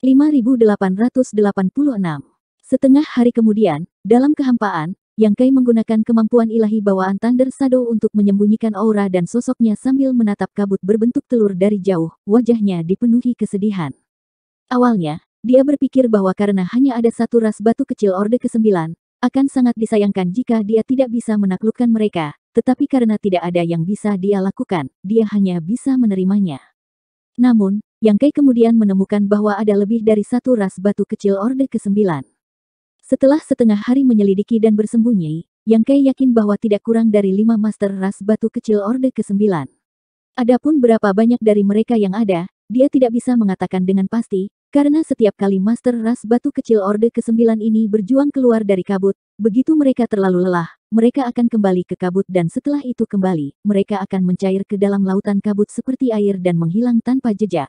5886. Setengah hari kemudian, dalam kehampaan, Yang Kai menggunakan kemampuan ilahi bawaan Thunder Shadow untuk menyembunyikan aura dan sosoknya sambil menatap kabut berbentuk telur dari jauh, wajahnya dipenuhi kesedihan. Awalnya, dia berpikir bahwa karena hanya ada satu ras batu kecil Orde ke-9, akan sangat disayangkan jika dia tidak bisa menaklukkan mereka, tetapi karena tidak ada yang bisa dia lakukan, dia hanya bisa menerimanya. Namun, yang Kai kemudian menemukan bahwa ada lebih dari satu ras batu kecil Orde ke-9. Setelah setengah hari menyelidiki dan bersembunyi, Yang Kai yakin bahwa tidak kurang dari lima master ras batu kecil Orde ke-9. Adapun berapa banyak dari mereka yang ada, dia tidak bisa mengatakan dengan pasti, karena setiap kali master ras batu kecil Orde ke-9 ini berjuang keluar dari kabut, begitu mereka terlalu lelah, mereka akan kembali ke kabut dan setelah itu kembali, mereka akan mencair ke dalam lautan kabut seperti air dan menghilang tanpa jejak.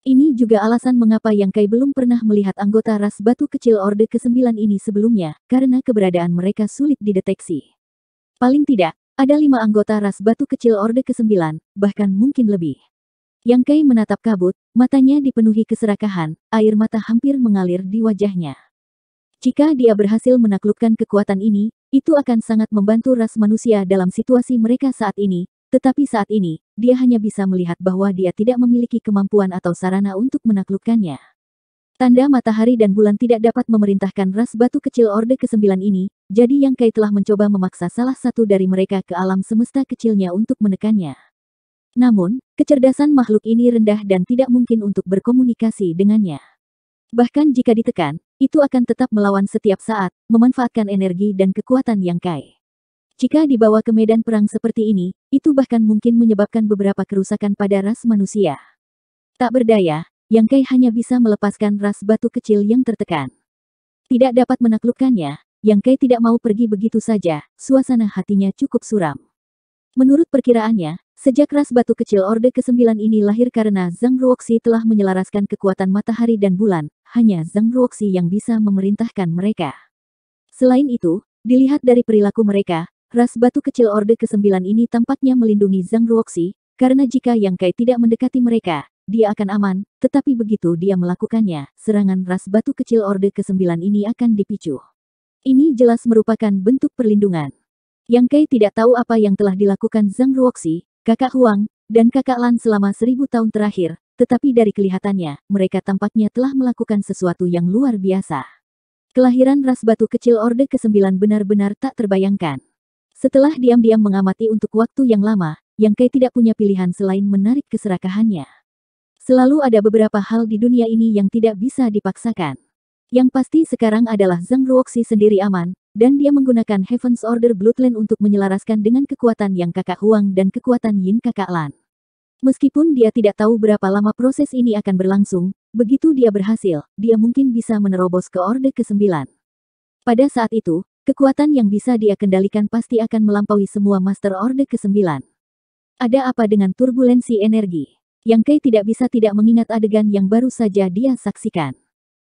Ini juga alasan mengapa Yang Kai belum pernah melihat anggota ras batu kecil Orde ke-9 ini sebelumnya, karena keberadaan mereka sulit dideteksi. Paling tidak, ada lima anggota ras batu kecil Orde ke-9, bahkan mungkin lebih. Yang Kai menatap kabut, matanya dipenuhi keserakahan, air mata hampir mengalir di wajahnya. Jika dia berhasil menaklukkan kekuatan ini, itu akan sangat membantu ras manusia dalam situasi mereka saat ini, tetapi saat ini, dia hanya bisa melihat bahwa dia tidak memiliki kemampuan atau sarana untuk menaklukkannya. Tanda matahari dan bulan tidak dapat memerintahkan ras batu kecil Orde ke-9 ini, jadi Yang Kai telah mencoba memaksa salah satu dari mereka ke alam semesta kecilnya untuk menekannya. Namun, kecerdasan makhluk ini rendah dan tidak mungkin untuk berkomunikasi dengannya. Bahkan jika ditekan, itu akan tetap melawan setiap saat, memanfaatkan energi dan kekuatan Yang Kai. Jika dibawa ke medan perang seperti ini, itu bahkan mungkin menyebabkan beberapa kerusakan pada ras manusia. Tak berdaya, Yang Kai hanya bisa melepaskan ras batu kecil yang tertekan. Tidak dapat menaklukkannya, Yang Kai tidak mau pergi begitu saja, suasana hatinya cukup suram. Menurut perkiraannya, sejak ras batu kecil Orde ke-9 ini lahir karena Zhang Ruoxi telah menyelaraskan kekuatan matahari dan bulan, hanya Zhang Ruoxi yang bisa memerintahkan mereka. Selain itu, dilihat dari perilaku mereka, Ras batu kecil Orde ke-9 ini tampaknya melindungi Zhang Ruoxi, karena jika Yang Kai tidak mendekati mereka, dia akan aman, tetapi begitu dia melakukannya, serangan ras batu kecil Orde ke-9 ini akan dipicu. Ini jelas merupakan bentuk perlindungan. Yang Kai tidak tahu apa yang telah dilakukan Zhang Ruoxi, kakak Huang, dan kakak Lan selama seribu tahun terakhir, tetapi dari kelihatannya, mereka tampaknya telah melakukan sesuatu yang luar biasa. Kelahiran ras batu kecil Orde ke-9 benar-benar tak terbayangkan. Setelah diam-diam mengamati untuk waktu yang lama, Yang Kai tidak punya pilihan selain menarik keserakahannya. Selalu ada beberapa hal di dunia ini yang tidak bisa dipaksakan. Yang pasti sekarang adalah Zhang Ruoxi sendiri aman, dan dia menggunakan Heaven's Order Bloodline untuk menyelaraskan dengan kekuatan yang kakak Huang dan kekuatan Yin kakak Lan. Meskipun dia tidak tahu berapa lama proses ini akan berlangsung, begitu dia berhasil, dia mungkin bisa menerobos ke Orde ke-9. Pada saat itu, Kekuatan yang bisa dia kendalikan pasti akan melampaui semua Master orde ke-9. Ada apa dengan turbulensi energi? Yang Kei tidak bisa tidak mengingat adegan yang baru saja dia saksikan.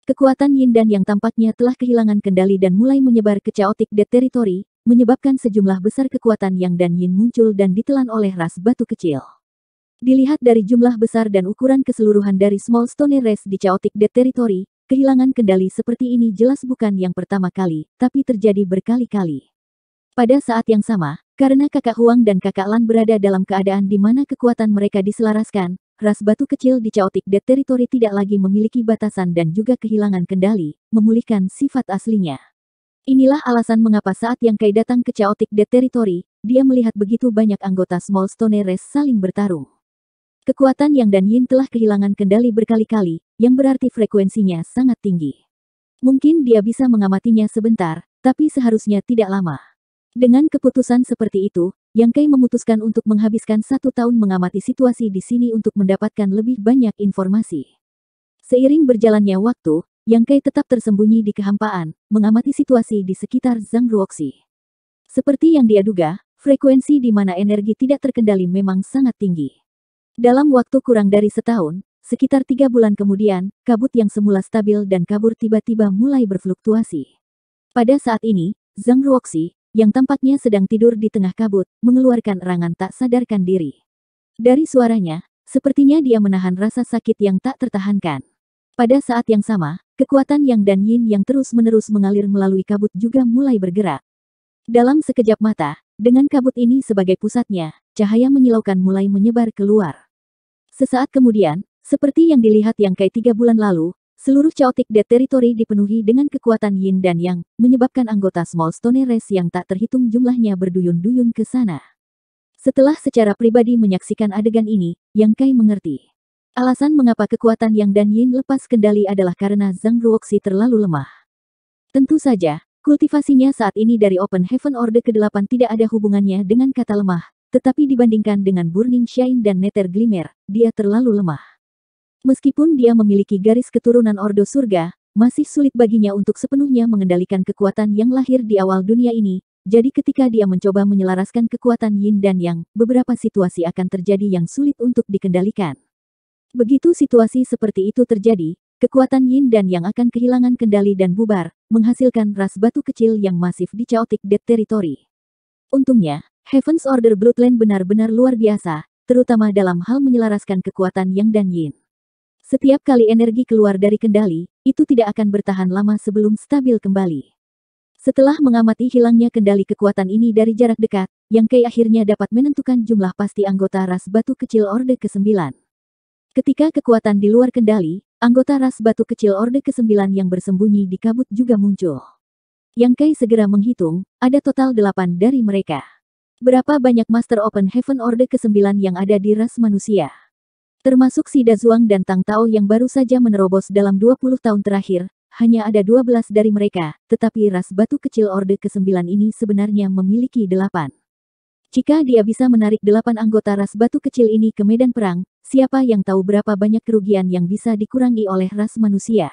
Kekuatan Yin dan yang tampaknya telah kehilangan kendali dan mulai menyebar ke chaotic dead territory, menyebabkan sejumlah besar kekuatan Yang dan Yin muncul dan ditelan oleh ras batu kecil. Dilihat dari jumlah besar dan ukuran keseluruhan dari Small Stone Race di chaotic dead territory, Kehilangan kendali seperti ini jelas bukan yang pertama kali, tapi terjadi berkali-kali. Pada saat yang sama, karena kakak Huang dan kakak Lan berada dalam keadaan di mana kekuatan mereka diselaraskan, ras batu kecil di Chaotic Dead Territory tidak lagi memiliki batasan dan juga kehilangan kendali, memulihkan sifat aslinya. Inilah alasan mengapa saat yang Kai datang ke Chaotic Dead Territory, dia melihat begitu banyak anggota Small Stone Race saling bertarung. Kekuatan Yang dan Yin telah kehilangan kendali berkali-kali, yang berarti frekuensinya sangat tinggi. Mungkin dia bisa mengamatinya sebentar, tapi seharusnya tidak lama. Dengan keputusan seperti itu, Yang Kai memutuskan untuk menghabiskan satu tahun mengamati situasi di sini untuk mendapatkan lebih banyak informasi. Seiring berjalannya waktu, Yang Kai tetap tersembunyi di kehampaan, mengamati situasi di sekitar Zhang Ruoxi. Seperti yang dia duga, frekuensi di mana energi tidak terkendali memang sangat tinggi. Dalam waktu kurang dari setahun, Sekitar tiga bulan kemudian, kabut yang semula stabil dan kabur tiba-tiba mulai berfluktuasi. Pada saat ini, Zhang Ruoxi, yang tampaknya sedang tidur di tengah kabut, mengeluarkan erangan tak sadarkan diri. Dari suaranya, sepertinya dia menahan rasa sakit yang tak tertahankan. Pada saat yang sama, kekuatan yang dan yin yang terus-menerus mengalir melalui kabut juga mulai bergerak. Dalam sekejap mata, dengan kabut ini sebagai pusatnya, cahaya menyilaukan mulai menyebar keluar. Sesaat kemudian, seperti yang dilihat yang Kai tiga bulan lalu, seluruh chaotic dead territory dipenuhi dengan kekuatan yin dan yang, menyebabkan anggota small stone race yang tak terhitung jumlahnya berduyun-duyun ke sana. Setelah secara pribadi menyaksikan adegan ini, Yang Kai mengerti. Alasan mengapa kekuatan Yang dan Yin lepas kendali adalah karena Zhang Ruoxi terlalu lemah. Tentu saja, kultivasinya saat ini dari Open Heaven Order ke-8 tidak ada hubungannya dengan kata lemah, tetapi dibandingkan dengan Burning Shine dan Nether Glimmer, dia terlalu lemah. Meskipun dia memiliki garis keturunan Ordo Surga, masih sulit baginya untuk sepenuhnya mengendalikan kekuatan yang lahir di awal dunia ini, jadi ketika dia mencoba menyelaraskan kekuatan yin dan yang, beberapa situasi akan terjadi yang sulit untuk dikendalikan. Begitu situasi seperti itu terjadi, kekuatan yin dan yang akan kehilangan kendali dan bubar, menghasilkan ras batu kecil yang masif di Chaotic Dead Territory. Untungnya, Heaven's Order Bloodline benar-benar luar biasa, terutama dalam hal menyelaraskan kekuatan yang dan yin. Setiap kali energi keluar dari kendali, itu tidak akan bertahan lama sebelum stabil kembali. Setelah mengamati hilangnya kendali kekuatan ini dari jarak dekat, yang Kei akhirnya dapat menentukan jumlah pasti anggota ras batu kecil Orde ke-9. Ketika kekuatan di luar kendali, anggota ras batu kecil Orde ke-9 yang bersembunyi di kabut juga muncul. Yang Kei segera menghitung, ada total 8 dari mereka. Berapa banyak Master Open Heaven Orde ke-9 yang ada di ras manusia? Termasuk Sida Zuang dan Tang Tao yang baru saja menerobos dalam 20 tahun terakhir, hanya ada 12 dari mereka, tetapi ras batu kecil Orde ke-9 ini sebenarnya memiliki 8. Jika dia bisa menarik 8 anggota ras batu kecil ini ke medan perang, siapa yang tahu berapa banyak kerugian yang bisa dikurangi oleh ras manusia.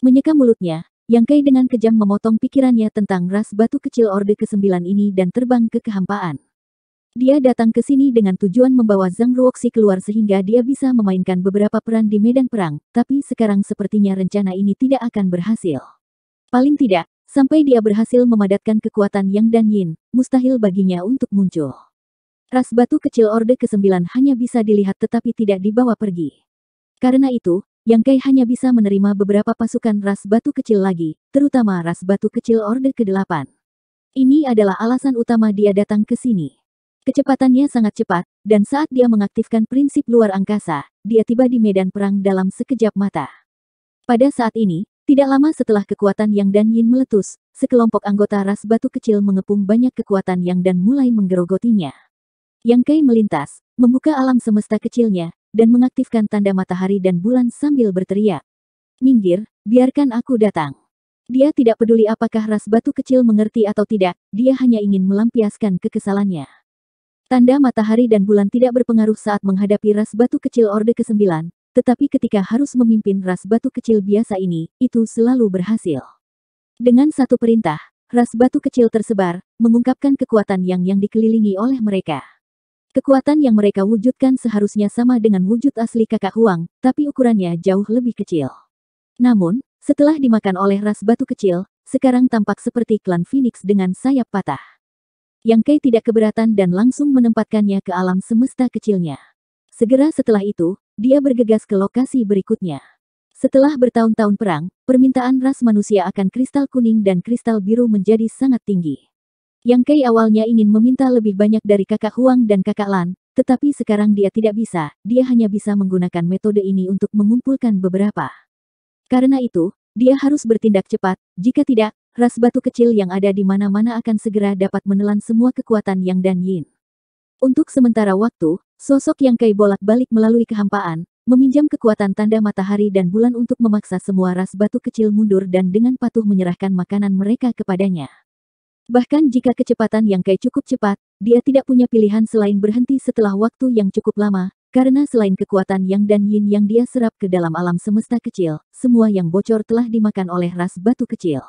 Menyeka mulutnya, Yang Kai dengan kejam memotong pikirannya tentang ras batu kecil Orde ke-9 ini dan terbang ke kehampaan. Dia datang ke sini dengan tujuan membawa Zhang Ruoxi keluar sehingga dia bisa memainkan beberapa peran di medan perang, tapi sekarang sepertinya rencana ini tidak akan berhasil. Paling tidak, sampai dia berhasil memadatkan kekuatan Yang dan Yin, mustahil baginya untuk muncul. Ras batu kecil Orde ke-9 hanya bisa dilihat tetapi tidak dibawa pergi. Karena itu, Yang Kai hanya bisa menerima beberapa pasukan ras batu kecil lagi, terutama ras batu kecil Orde ke-8. Ini adalah alasan utama dia datang ke sini. Kecepatannya sangat cepat, dan saat dia mengaktifkan prinsip luar angkasa, dia tiba di medan perang dalam sekejap mata. Pada saat ini, tidak lama setelah kekuatan Yang dan Yin meletus, sekelompok anggota ras batu kecil mengepung banyak kekuatan Yang dan mulai menggerogotinya. Yang Kai melintas, membuka alam semesta kecilnya, dan mengaktifkan tanda matahari dan bulan sambil berteriak. Minggir, biarkan aku datang. Dia tidak peduli apakah ras batu kecil mengerti atau tidak, dia hanya ingin melampiaskan kekesalannya. Tanda matahari dan bulan tidak berpengaruh saat menghadapi ras batu kecil Orde ke-9, tetapi ketika harus memimpin ras batu kecil biasa ini, itu selalu berhasil. Dengan satu perintah, ras batu kecil tersebar, mengungkapkan kekuatan yang yang dikelilingi oleh mereka. Kekuatan yang mereka wujudkan seharusnya sama dengan wujud asli kakak Huang, tapi ukurannya jauh lebih kecil. Namun, setelah dimakan oleh ras batu kecil, sekarang tampak seperti klan Phoenix dengan sayap patah. Yang Kei tidak keberatan dan langsung menempatkannya ke alam semesta kecilnya. Segera setelah itu, dia bergegas ke lokasi berikutnya. Setelah bertahun-tahun perang, permintaan ras manusia akan kristal kuning dan kristal biru menjadi sangat tinggi. Yang Kei awalnya ingin meminta lebih banyak dari kakak Huang dan kakak Lan, tetapi sekarang dia tidak bisa, dia hanya bisa menggunakan metode ini untuk mengumpulkan beberapa. Karena itu, dia harus bertindak cepat, jika tidak, ras batu kecil yang ada di mana-mana akan segera dapat menelan semua kekuatan yang Dan Yin. Untuk sementara waktu, sosok yang Kai bolak-balik melalui kehampaan, meminjam kekuatan tanda matahari dan bulan untuk memaksa semua ras batu kecil mundur dan dengan patuh menyerahkan makanan mereka kepadanya. Bahkan jika kecepatan yang Kai cukup cepat, dia tidak punya pilihan selain berhenti setelah waktu yang cukup lama, karena selain kekuatan yang dan yin yang dia serap ke dalam alam semesta kecil, semua yang bocor telah dimakan oleh ras batu kecil.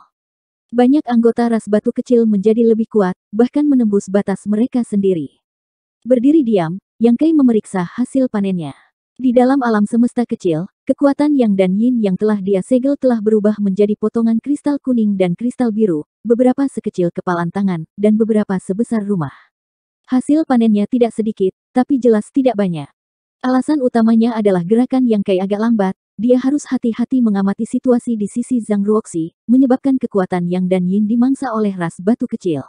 Banyak anggota ras batu kecil menjadi lebih kuat, bahkan menembus batas mereka sendiri. Berdiri diam, Yang Kai memeriksa hasil panennya. Di dalam alam semesta kecil, kekuatan Yang dan Yin yang telah dia segel telah berubah menjadi potongan kristal kuning dan kristal biru, beberapa sekecil kepalan tangan, dan beberapa sebesar rumah. Hasil panennya tidak sedikit, tapi jelas tidak banyak. Alasan utamanya adalah gerakan yang Kai agak lambat, dia harus hati-hati mengamati situasi di sisi Zhang Ruoxi, menyebabkan kekuatan Yang dan Yin dimangsa oleh ras batu kecil.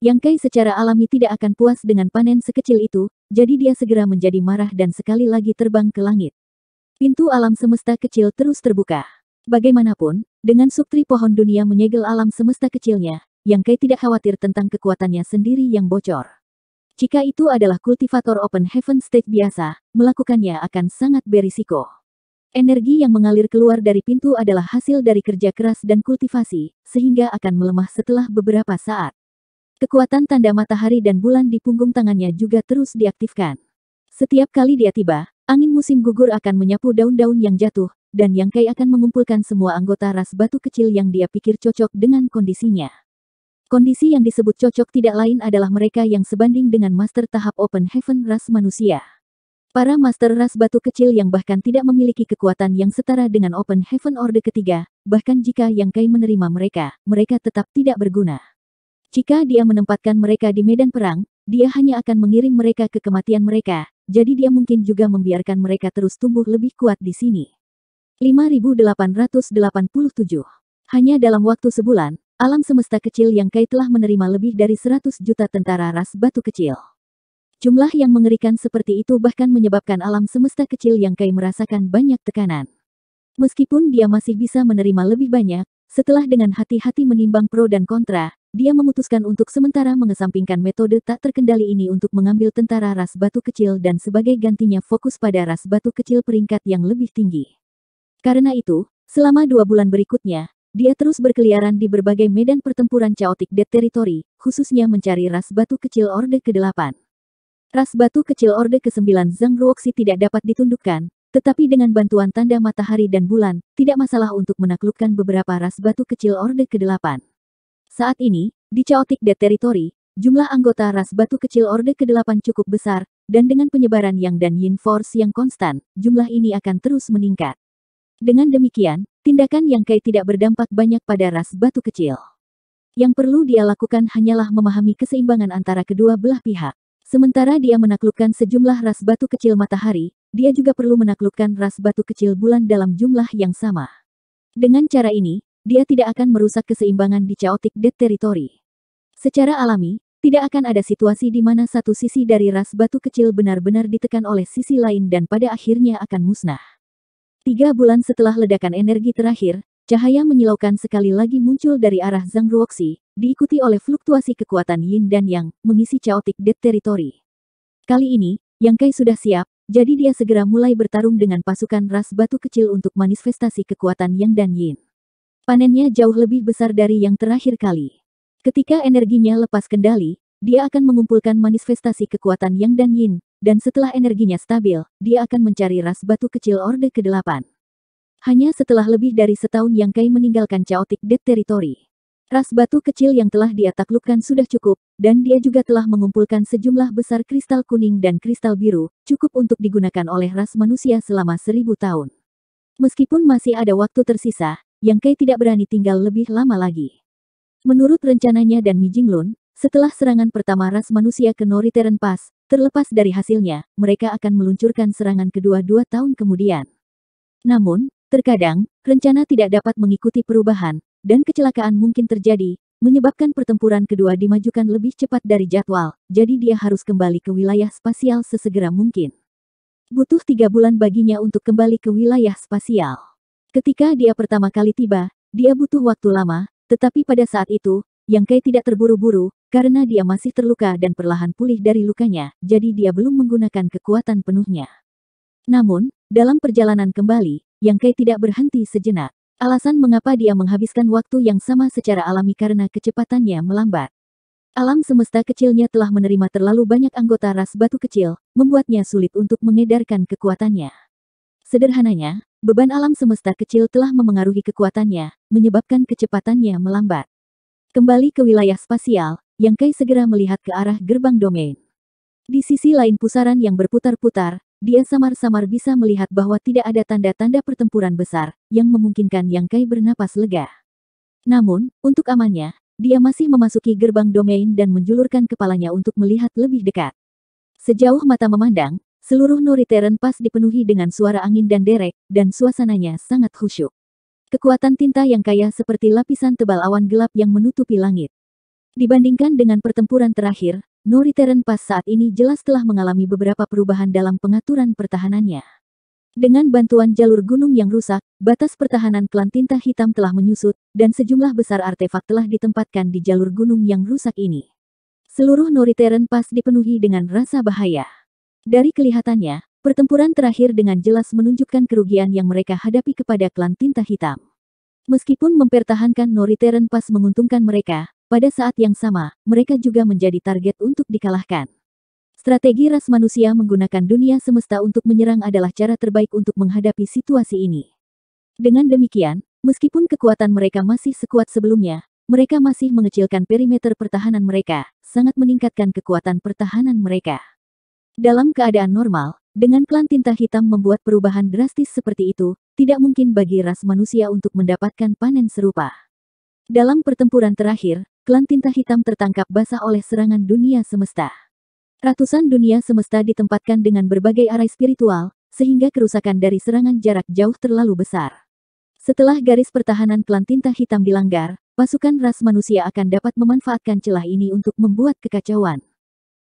Yang Kai secara alami tidak akan puas dengan panen sekecil itu, jadi dia segera menjadi marah dan sekali lagi terbang ke langit. Pintu alam semesta kecil terus terbuka. Bagaimanapun, dengan subtri pohon dunia menyegel alam semesta kecilnya, Yang Kai tidak khawatir tentang kekuatannya sendiri yang bocor. Jika itu adalah kultivator open heaven state biasa, melakukannya akan sangat berisiko. Energi yang mengalir keluar dari pintu adalah hasil dari kerja keras dan kultivasi, sehingga akan melemah setelah beberapa saat. Kekuatan tanda matahari dan bulan di punggung tangannya juga terus diaktifkan. Setiap kali dia tiba, angin musim gugur akan menyapu daun-daun yang jatuh, dan Yang Kai akan mengumpulkan semua anggota ras batu kecil yang dia pikir cocok dengan kondisinya. Kondisi yang disebut cocok tidak lain adalah mereka yang sebanding dengan master tahap open heaven ras manusia. Para Master Ras Batu kecil yang bahkan tidak memiliki kekuatan yang setara dengan Open Heaven Order ketiga, bahkan jika Yang Kai menerima mereka, mereka tetap tidak berguna. Jika dia menempatkan mereka di medan perang, dia hanya akan mengirim mereka ke kematian mereka, jadi dia mungkin juga membiarkan mereka terus tumbuh lebih kuat di sini. 5887 Hanya dalam waktu sebulan, alam semesta kecil yang Kai telah menerima lebih dari 100 juta tentara ras batu kecil. Jumlah yang mengerikan seperti itu bahkan menyebabkan alam semesta kecil yang Kai merasakan banyak tekanan. Meskipun dia masih bisa menerima lebih banyak, setelah dengan hati-hati menimbang pro dan kontra, dia memutuskan untuk sementara mengesampingkan metode tak terkendali ini untuk mengambil tentara ras batu kecil dan sebagai gantinya fokus pada ras batu kecil peringkat yang lebih tinggi. Karena itu, selama dua bulan berikutnya, dia terus berkeliaran di berbagai medan pertempuran chaotic dead territory, khususnya mencari ras batu kecil Orde ke-8. Ras batu kecil Orde ke-9 Zhang Ruoxi tidak dapat ditundukkan, tetapi dengan bantuan tanda matahari dan bulan, tidak masalah untuk menaklukkan beberapa ras batu kecil Orde ke-8. Saat ini, di Chaotic Dead Territory, jumlah anggota ras batu kecil Orde ke-8 cukup besar, dan dengan penyebaran Yang dan Yin Force yang konstan, jumlah ini akan terus meningkat. Dengan demikian, tindakan Yang Kai tidak berdampak banyak pada ras batu kecil. Yang perlu dia lakukan hanyalah memahami keseimbangan antara kedua belah pihak. Sementara dia menaklukkan sejumlah ras batu kecil matahari, dia juga perlu menaklukkan ras batu kecil bulan dalam jumlah yang sama. Dengan cara ini, dia tidak akan merusak keseimbangan di chaotic dead territory. Secara alami, tidak akan ada situasi di mana satu sisi dari ras batu kecil benar-benar ditekan oleh sisi lain dan pada akhirnya akan musnah. Tiga bulan setelah ledakan energi terakhir, Cahaya menyilaukan sekali lagi muncul dari arah Zhang Ruoxi, diikuti oleh fluktuasi kekuatan Yin dan Yang, mengisi chaotic dead territory. Kali ini, Yang Kai sudah siap, jadi dia segera mulai bertarung dengan pasukan ras batu kecil untuk manifestasi kekuatan Yang dan Yin. Panennya jauh lebih besar dari yang terakhir kali. Ketika energinya lepas kendali, dia akan mengumpulkan manifestasi kekuatan Yang dan Yin, dan setelah energinya stabil, dia akan mencari ras batu kecil Orde ke-8. Hanya setelah lebih dari setahun yang Kai meninggalkan Chaotic Dead Territory. Ras batu kecil yang telah dia taklukkan sudah cukup, dan dia juga telah mengumpulkan sejumlah besar kristal kuning dan kristal biru, cukup untuk digunakan oleh ras manusia selama seribu tahun. Meskipun masih ada waktu tersisa, Yang Kai tidak berani tinggal lebih lama lagi. Menurut rencananya dan Mi Lun, setelah serangan pertama ras manusia ke Noriteren Pass, terlepas dari hasilnya, mereka akan meluncurkan serangan kedua dua tahun kemudian. Namun, Terkadang, rencana tidak dapat mengikuti perubahan, dan kecelakaan mungkin terjadi, menyebabkan pertempuran kedua dimajukan lebih cepat dari jadwal, jadi dia harus kembali ke wilayah spasial sesegera mungkin. Butuh tiga bulan baginya untuk kembali ke wilayah spasial. Ketika dia pertama kali tiba, dia butuh waktu lama, tetapi pada saat itu, Yang kai tidak terburu-buru, karena dia masih terluka dan perlahan pulih dari lukanya, jadi dia belum menggunakan kekuatan penuhnya. Namun, dalam perjalanan kembali, yang Kai tidak berhenti sejenak. Alasan mengapa dia menghabiskan waktu yang sama secara alami karena kecepatannya melambat. Alam semesta kecilnya telah menerima terlalu banyak anggota ras batu kecil, membuatnya sulit untuk mengedarkan kekuatannya. Sederhananya, beban alam semesta kecil telah memengaruhi kekuatannya, menyebabkan kecepatannya melambat. Kembali ke wilayah spasial, Yang Kai segera melihat ke arah gerbang domain. Di sisi lain pusaran yang berputar-putar, dia samar-samar bisa melihat bahwa tidak ada tanda-tanda pertempuran besar, yang memungkinkan Yang Kai bernapas lega. Namun, untuk amannya, dia masih memasuki gerbang domain dan menjulurkan kepalanya untuk melihat lebih dekat. Sejauh mata memandang, seluruh Noriteren pas dipenuhi dengan suara angin dan derek, dan suasananya sangat khusyuk. Kekuatan tinta yang kaya seperti lapisan tebal awan gelap yang menutupi langit. Dibandingkan dengan pertempuran terakhir, Teren Pass saat ini jelas telah mengalami beberapa perubahan dalam pengaturan pertahanannya. Dengan bantuan jalur gunung yang rusak, batas pertahanan klan tinta hitam telah menyusut, dan sejumlah besar artefak telah ditempatkan di jalur gunung yang rusak ini. Seluruh Teren Pass dipenuhi dengan rasa bahaya. Dari kelihatannya, pertempuran terakhir dengan jelas menunjukkan kerugian yang mereka hadapi kepada klan tinta hitam. Meskipun mempertahankan Teren Pass menguntungkan mereka, pada saat yang sama, mereka juga menjadi target untuk dikalahkan. Strategi ras manusia menggunakan dunia semesta untuk menyerang adalah cara terbaik untuk menghadapi situasi ini. Dengan demikian, meskipun kekuatan mereka masih sekuat sebelumnya, mereka masih mengecilkan perimeter pertahanan mereka, sangat meningkatkan kekuatan pertahanan mereka. Dalam keadaan normal, dengan klan tinta hitam membuat perubahan drastis seperti itu, tidak mungkin bagi ras manusia untuk mendapatkan panen serupa. Dalam pertempuran terakhir, klan tinta hitam tertangkap basah oleh serangan dunia semesta. Ratusan dunia semesta ditempatkan dengan berbagai arai spiritual, sehingga kerusakan dari serangan jarak jauh terlalu besar. Setelah garis pertahanan klan tinta hitam dilanggar, pasukan ras manusia akan dapat memanfaatkan celah ini untuk membuat kekacauan.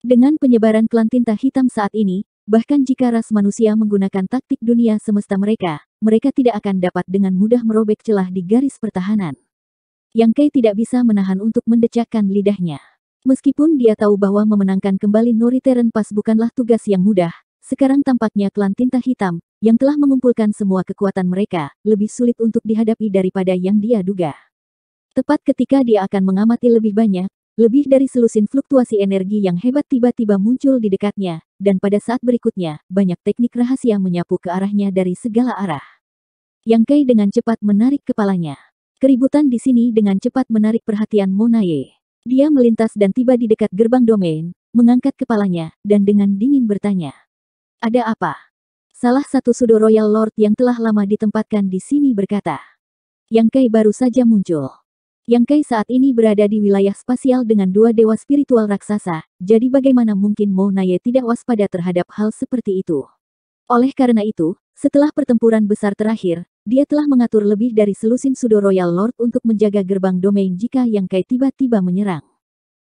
Dengan penyebaran klan tinta hitam saat ini, bahkan jika ras manusia menggunakan taktik dunia semesta mereka, mereka tidak akan dapat dengan mudah merobek celah di garis pertahanan. Yang Kei tidak bisa menahan untuk mendecakkan lidahnya. Meskipun dia tahu bahwa memenangkan kembali Nori Teren Pas bukanlah tugas yang mudah, sekarang tampaknya klan tinta hitam, yang telah mengumpulkan semua kekuatan mereka, lebih sulit untuk dihadapi daripada yang dia duga. Tepat ketika dia akan mengamati lebih banyak, lebih dari selusin fluktuasi energi yang hebat tiba-tiba muncul di dekatnya, dan pada saat berikutnya, banyak teknik rahasia menyapu ke arahnya dari segala arah. Yang Kai dengan cepat menarik kepalanya. Keributan di sini dengan cepat menarik perhatian Monaye. Dia melintas dan tiba di dekat gerbang domain, mengangkat kepalanya, dan dengan dingin bertanya. Ada apa? Salah satu sudo Royal Lord yang telah lama ditempatkan di sini berkata. Yang Kai baru saja muncul. Yang Kai saat ini berada di wilayah spasial dengan dua dewa spiritual raksasa, jadi bagaimana mungkin Monaye tidak waspada terhadap hal seperti itu? Oleh karena itu, setelah pertempuran besar terakhir, dia telah mengatur lebih dari selusin Sudo Royal Lord untuk menjaga gerbang domain jika Yang Kai tiba-tiba menyerang.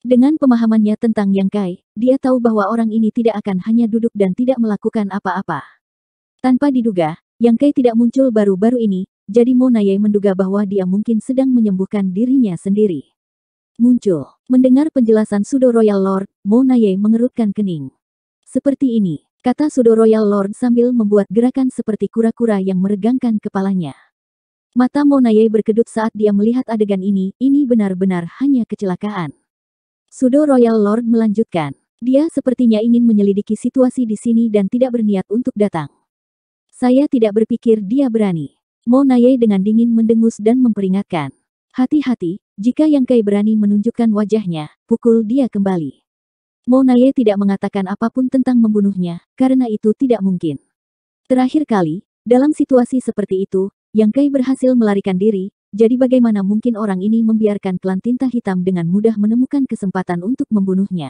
Dengan pemahamannya tentang Yang Kai, dia tahu bahwa orang ini tidak akan hanya duduk dan tidak melakukan apa-apa. Tanpa diduga, Yang Kai tidak muncul baru-baru ini, jadi Mo Monaye menduga bahwa dia mungkin sedang menyembuhkan dirinya sendiri. Muncul. Mendengar penjelasan Sudo Royal Lord, Mo Monaye mengerutkan kening. Seperti ini, Kata Sudo Royal Lord sambil membuat gerakan seperti kura-kura yang meregangkan kepalanya. Mata Monaye berkedut saat dia melihat adegan ini, ini benar-benar hanya kecelakaan. Sudo Royal Lord melanjutkan. Dia sepertinya ingin menyelidiki situasi di sini dan tidak berniat untuk datang. Saya tidak berpikir dia berani. Monaye dengan dingin mendengus dan memperingatkan. Hati-hati, jika Yang Kai berani menunjukkan wajahnya, pukul dia kembali. Monaye tidak mengatakan apapun tentang membunuhnya, karena itu tidak mungkin. Terakhir kali, dalam situasi seperti itu, Yang Kai berhasil melarikan diri, jadi bagaimana mungkin orang ini membiarkan klan tinta hitam dengan mudah menemukan kesempatan untuk membunuhnya?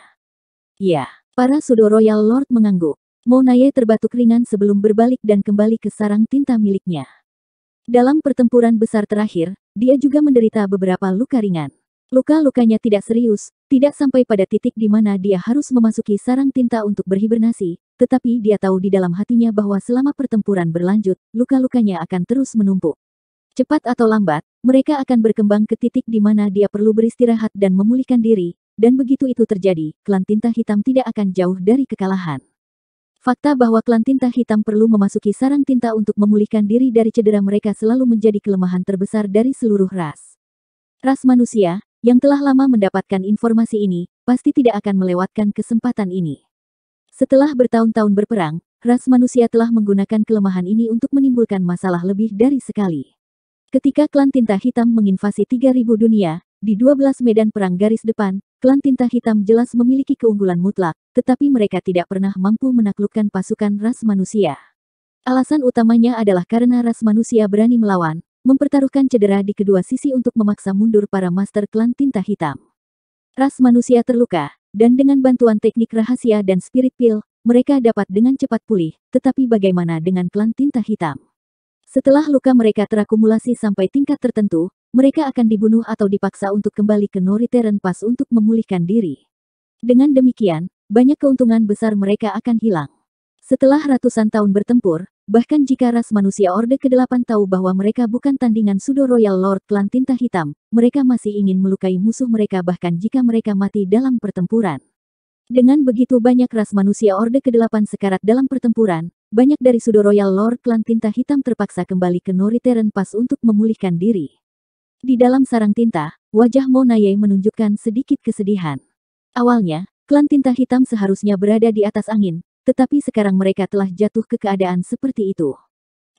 Ya, para sudo Royal Lord mengangguk. Monaye terbatuk ringan sebelum berbalik dan kembali ke sarang tinta miliknya. Dalam pertempuran besar terakhir, dia juga menderita beberapa luka ringan. Luka-lukanya tidak serius, tidak sampai pada titik di mana dia harus memasuki sarang tinta untuk berhibernasi, tetapi dia tahu di dalam hatinya bahwa selama pertempuran berlanjut, luka-lukanya akan terus menumpuk. Cepat atau lambat, mereka akan berkembang ke titik di mana dia perlu beristirahat dan memulihkan diri, dan begitu itu terjadi, klan tinta hitam tidak akan jauh dari kekalahan. Fakta bahwa klan tinta hitam perlu memasuki sarang tinta untuk memulihkan diri dari cedera mereka selalu menjadi kelemahan terbesar dari seluruh ras. Ras manusia, yang telah lama mendapatkan informasi ini, pasti tidak akan melewatkan kesempatan ini. Setelah bertahun-tahun berperang, ras manusia telah menggunakan kelemahan ini untuk menimbulkan masalah lebih dari sekali. Ketika klan tinta hitam menginvasi 3000 dunia, di 12 medan perang garis depan, klan tinta hitam jelas memiliki keunggulan mutlak, tetapi mereka tidak pernah mampu menaklukkan pasukan ras manusia. Alasan utamanya adalah karena ras manusia berani melawan, mempertaruhkan cedera di kedua sisi untuk memaksa mundur para master klan tinta hitam. Ras manusia terluka, dan dengan bantuan teknik rahasia dan spirit pill, mereka dapat dengan cepat pulih, tetapi bagaimana dengan klan tinta hitam? Setelah luka mereka terakumulasi sampai tingkat tertentu, mereka akan dibunuh atau dipaksa untuk kembali ke Noriteren Pass untuk memulihkan diri. Dengan demikian, banyak keuntungan besar mereka akan hilang. Setelah ratusan tahun bertempur, Bahkan jika ras manusia Orde ke-8 tahu bahwa mereka bukan tandingan Sudo Royal Lord Klan Tinta Hitam, mereka masih ingin melukai musuh mereka bahkan jika mereka mati dalam pertempuran. Dengan begitu banyak ras manusia Orde ke-8 sekarat dalam pertempuran, banyak dari Sudo Royal Lord Klan Tinta Hitam terpaksa kembali ke Noriteren Pass untuk memulihkan diri. Di dalam sarang tinta, wajah Monaye menunjukkan sedikit kesedihan. Awalnya, klan tinta hitam seharusnya berada di atas angin, tetapi sekarang mereka telah jatuh ke keadaan seperti itu.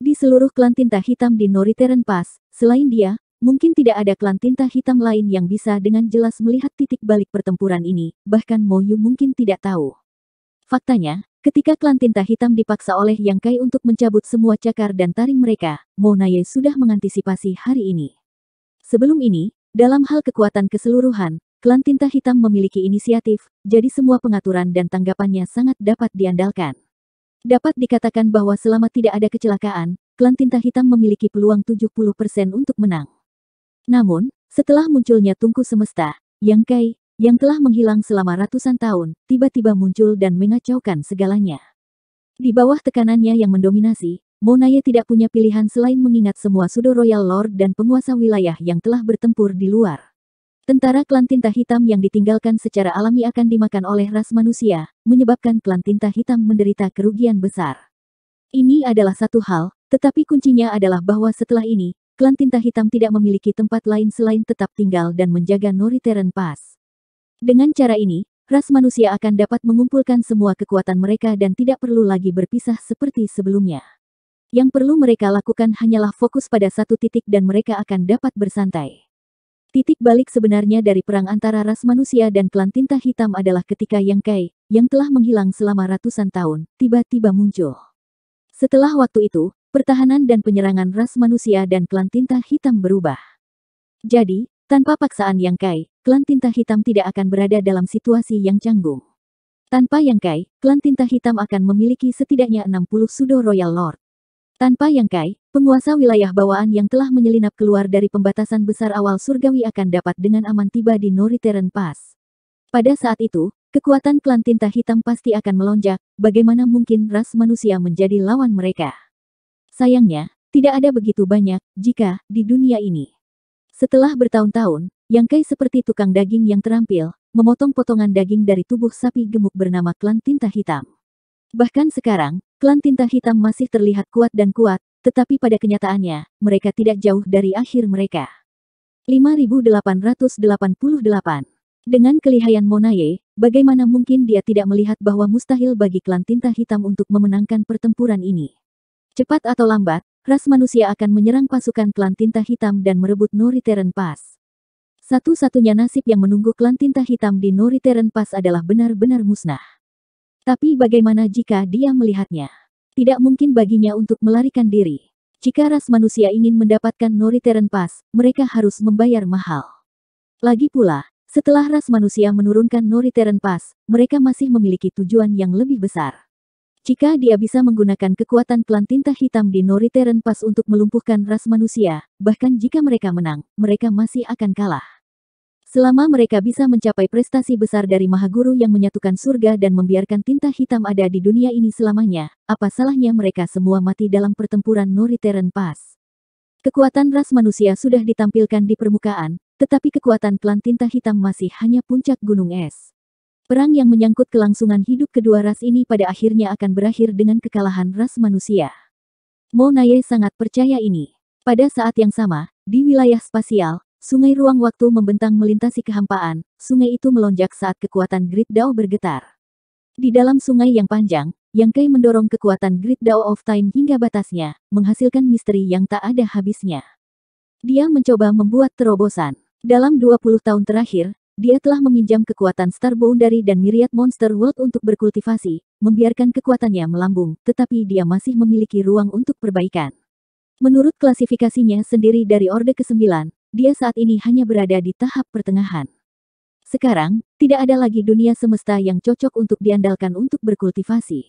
Di seluruh klan tinta hitam di Noriteren Pass, selain dia, mungkin tidak ada klan tinta hitam lain yang bisa dengan jelas melihat titik balik pertempuran ini, bahkan Moyu mungkin tidak tahu. Faktanya, ketika klan tinta hitam dipaksa oleh Yang Kai untuk mencabut semua cakar dan taring mereka, Mo Monaye sudah mengantisipasi hari ini. Sebelum ini, dalam hal kekuatan keseluruhan, Klan Tinta Hitam memiliki inisiatif, jadi semua pengaturan dan tanggapannya sangat dapat diandalkan. Dapat dikatakan bahwa selama tidak ada kecelakaan, klan Tinta Hitam memiliki peluang 70% untuk menang. Namun, setelah munculnya tungku semesta, Yang Kai, yang telah menghilang selama ratusan tahun, tiba-tiba muncul dan mengacaukan segalanya. Di bawah tekanannya yang mendominasi, Monaye tidak punya pilihan selain mengingat semua Sudo Royal Lord dan penguasa wilayah yang telah bertempur di luar. Tentara klan tinta hitam yang ditinggalkan secara alami akan dimakan oleh ras manusia, menyebabkan klan tinta hitam menderita kerugian besar. Ini adalah satu hal, tetapi kuncinya adalah bahwa setelah ini, klan tinta hitam tidak memiliki tempat lain selain tetap tinggal dan menjaga Noriteren Pass. Dengan cara ini, ras manusia akan dapat mengumpulkan semua kekuatan mereka dan tidak perlu lagi berpisah seperti sebelumnya. Yang perlu mereka lakukan hanyalah fokus pada satu titik dan mereka akan dapat bersantai. Titik balik sebenarnya dari perang antara ras manusia dan klan tinta hitam adalah ketika Yang Kai, yang telah menghilang selama ratusan tahun, tiba-tiba muncul. Setelah waktu itu, pertahanan dan penyerangan ras manusia dan klan tinta hitam berubah. Jadi, tanpa paksaan Yang Kai, klan tinta hitam tidak akan berada dalam situasi yang canggung. Tanpa Yang Kai, klan tinta hitam akan memiliki setidaknya 60 sudo Royal Lord. Tanpa Yang Kai, Penguasa wilayah bawaan yang telah menyelinap keluar dari pembatasan besar awal surgawi akan dapat dengan aman tiba di Noriteren Pass. Pada saat itu, kekuatan klan tinta hitam pasti akan melonjak, bagaimana mungkin ras manusia menjadi lawan mereka. Sayangnya, tidak ada begitu banyak, jika, di dunia ini. Setelah bertahun-tahun, yang Kai seperti tukang daging yang terampil, memotong potongan daging dari tubuh sapi gemuk bernama klan tinta hitam. Bahkan sekarang, klan tinta hitam masih terlihat kuat dan kuat, tetapi pada kenyataannya, mereka tidak jauh dari akhir mereka. 5888 Dengan kelihayan Monaye, bagaimana mungkin dia tidak melihat bahwa mustahil bagi klan tinta hitam untuk memenangkan pertempuran ini. Cepat atau lambat, ras manusia akan menyerang pasukan klan tinta hitam dan merebut Noriteren Pass. Satu-satunya nasib yang menunggu klan tinta hitam di Noriteren Pass adalah benar-benar musnah. Tapi bagaimana jika dia melihatnya? Tidak mungkin baginya untuk melarikan diri. Jika ras manusia ingin mendapatkan Noriteren Pass, mereka harus membayar mahal. Lagi pula, setelah ras manusia menurunkan Noriteren Pass, mereka masih memiliki tujuan yang lebih besar. Jika dia bisa menggunakan kekuatan Klan tinta hitam di Noriteren Pass untuk melumpuhkan ras manusia, bahkan jika mereka menang, mereka masih akan kalah. Selama mereka bisa mencapai prestasi besar dari Mahaguru yang menyatukan surga dan membiarkan tinta hitam ada di dunia ini selamanya, apa salahnya mereka semua mati dalam pertempuran Noriteren Pass. Kekuatan ras manusia sudah ditampilkan di permukaan, tetapi kekuatan klan tinta hitam masih hanya puncak gunung es. Perang yang menyangkut kelangsungan hidup kedua ras ini pada akhirnya akan berakhir dengan kekalahan ras manusia. Monaye sangat percaya ini. Pada saat yang sama, di wilayah spasial, Sungai ruang waktu membentang melintasi kehampaan, sungai itu melonjak saat kekuatan Grid Dao bergetar. Di dalam sungai yang panjang, Yang Kai mendorong kekuatan Grid Dao of Time hingga batasnya, menghasilkan misteri yang tak ada habisnya. Dia mencoba membuat terobosan. Dalam 20 tahun terakhir, dia telah meminjam kekuatan Star Boundary dan Myriad Monster World untuk berkultivasi, membiarkan kekuatannya melambung, tetapi dia masih memiliki ruang untuk perbaikan. Menurut klasifikasinya sendiri dari Orde ke-9, dia saat ini hanya berada di tahap pertengahan. Sekarang, tidak ada lagi dunia semesta yang cocok untuk diandalkan untuk berkultivasi.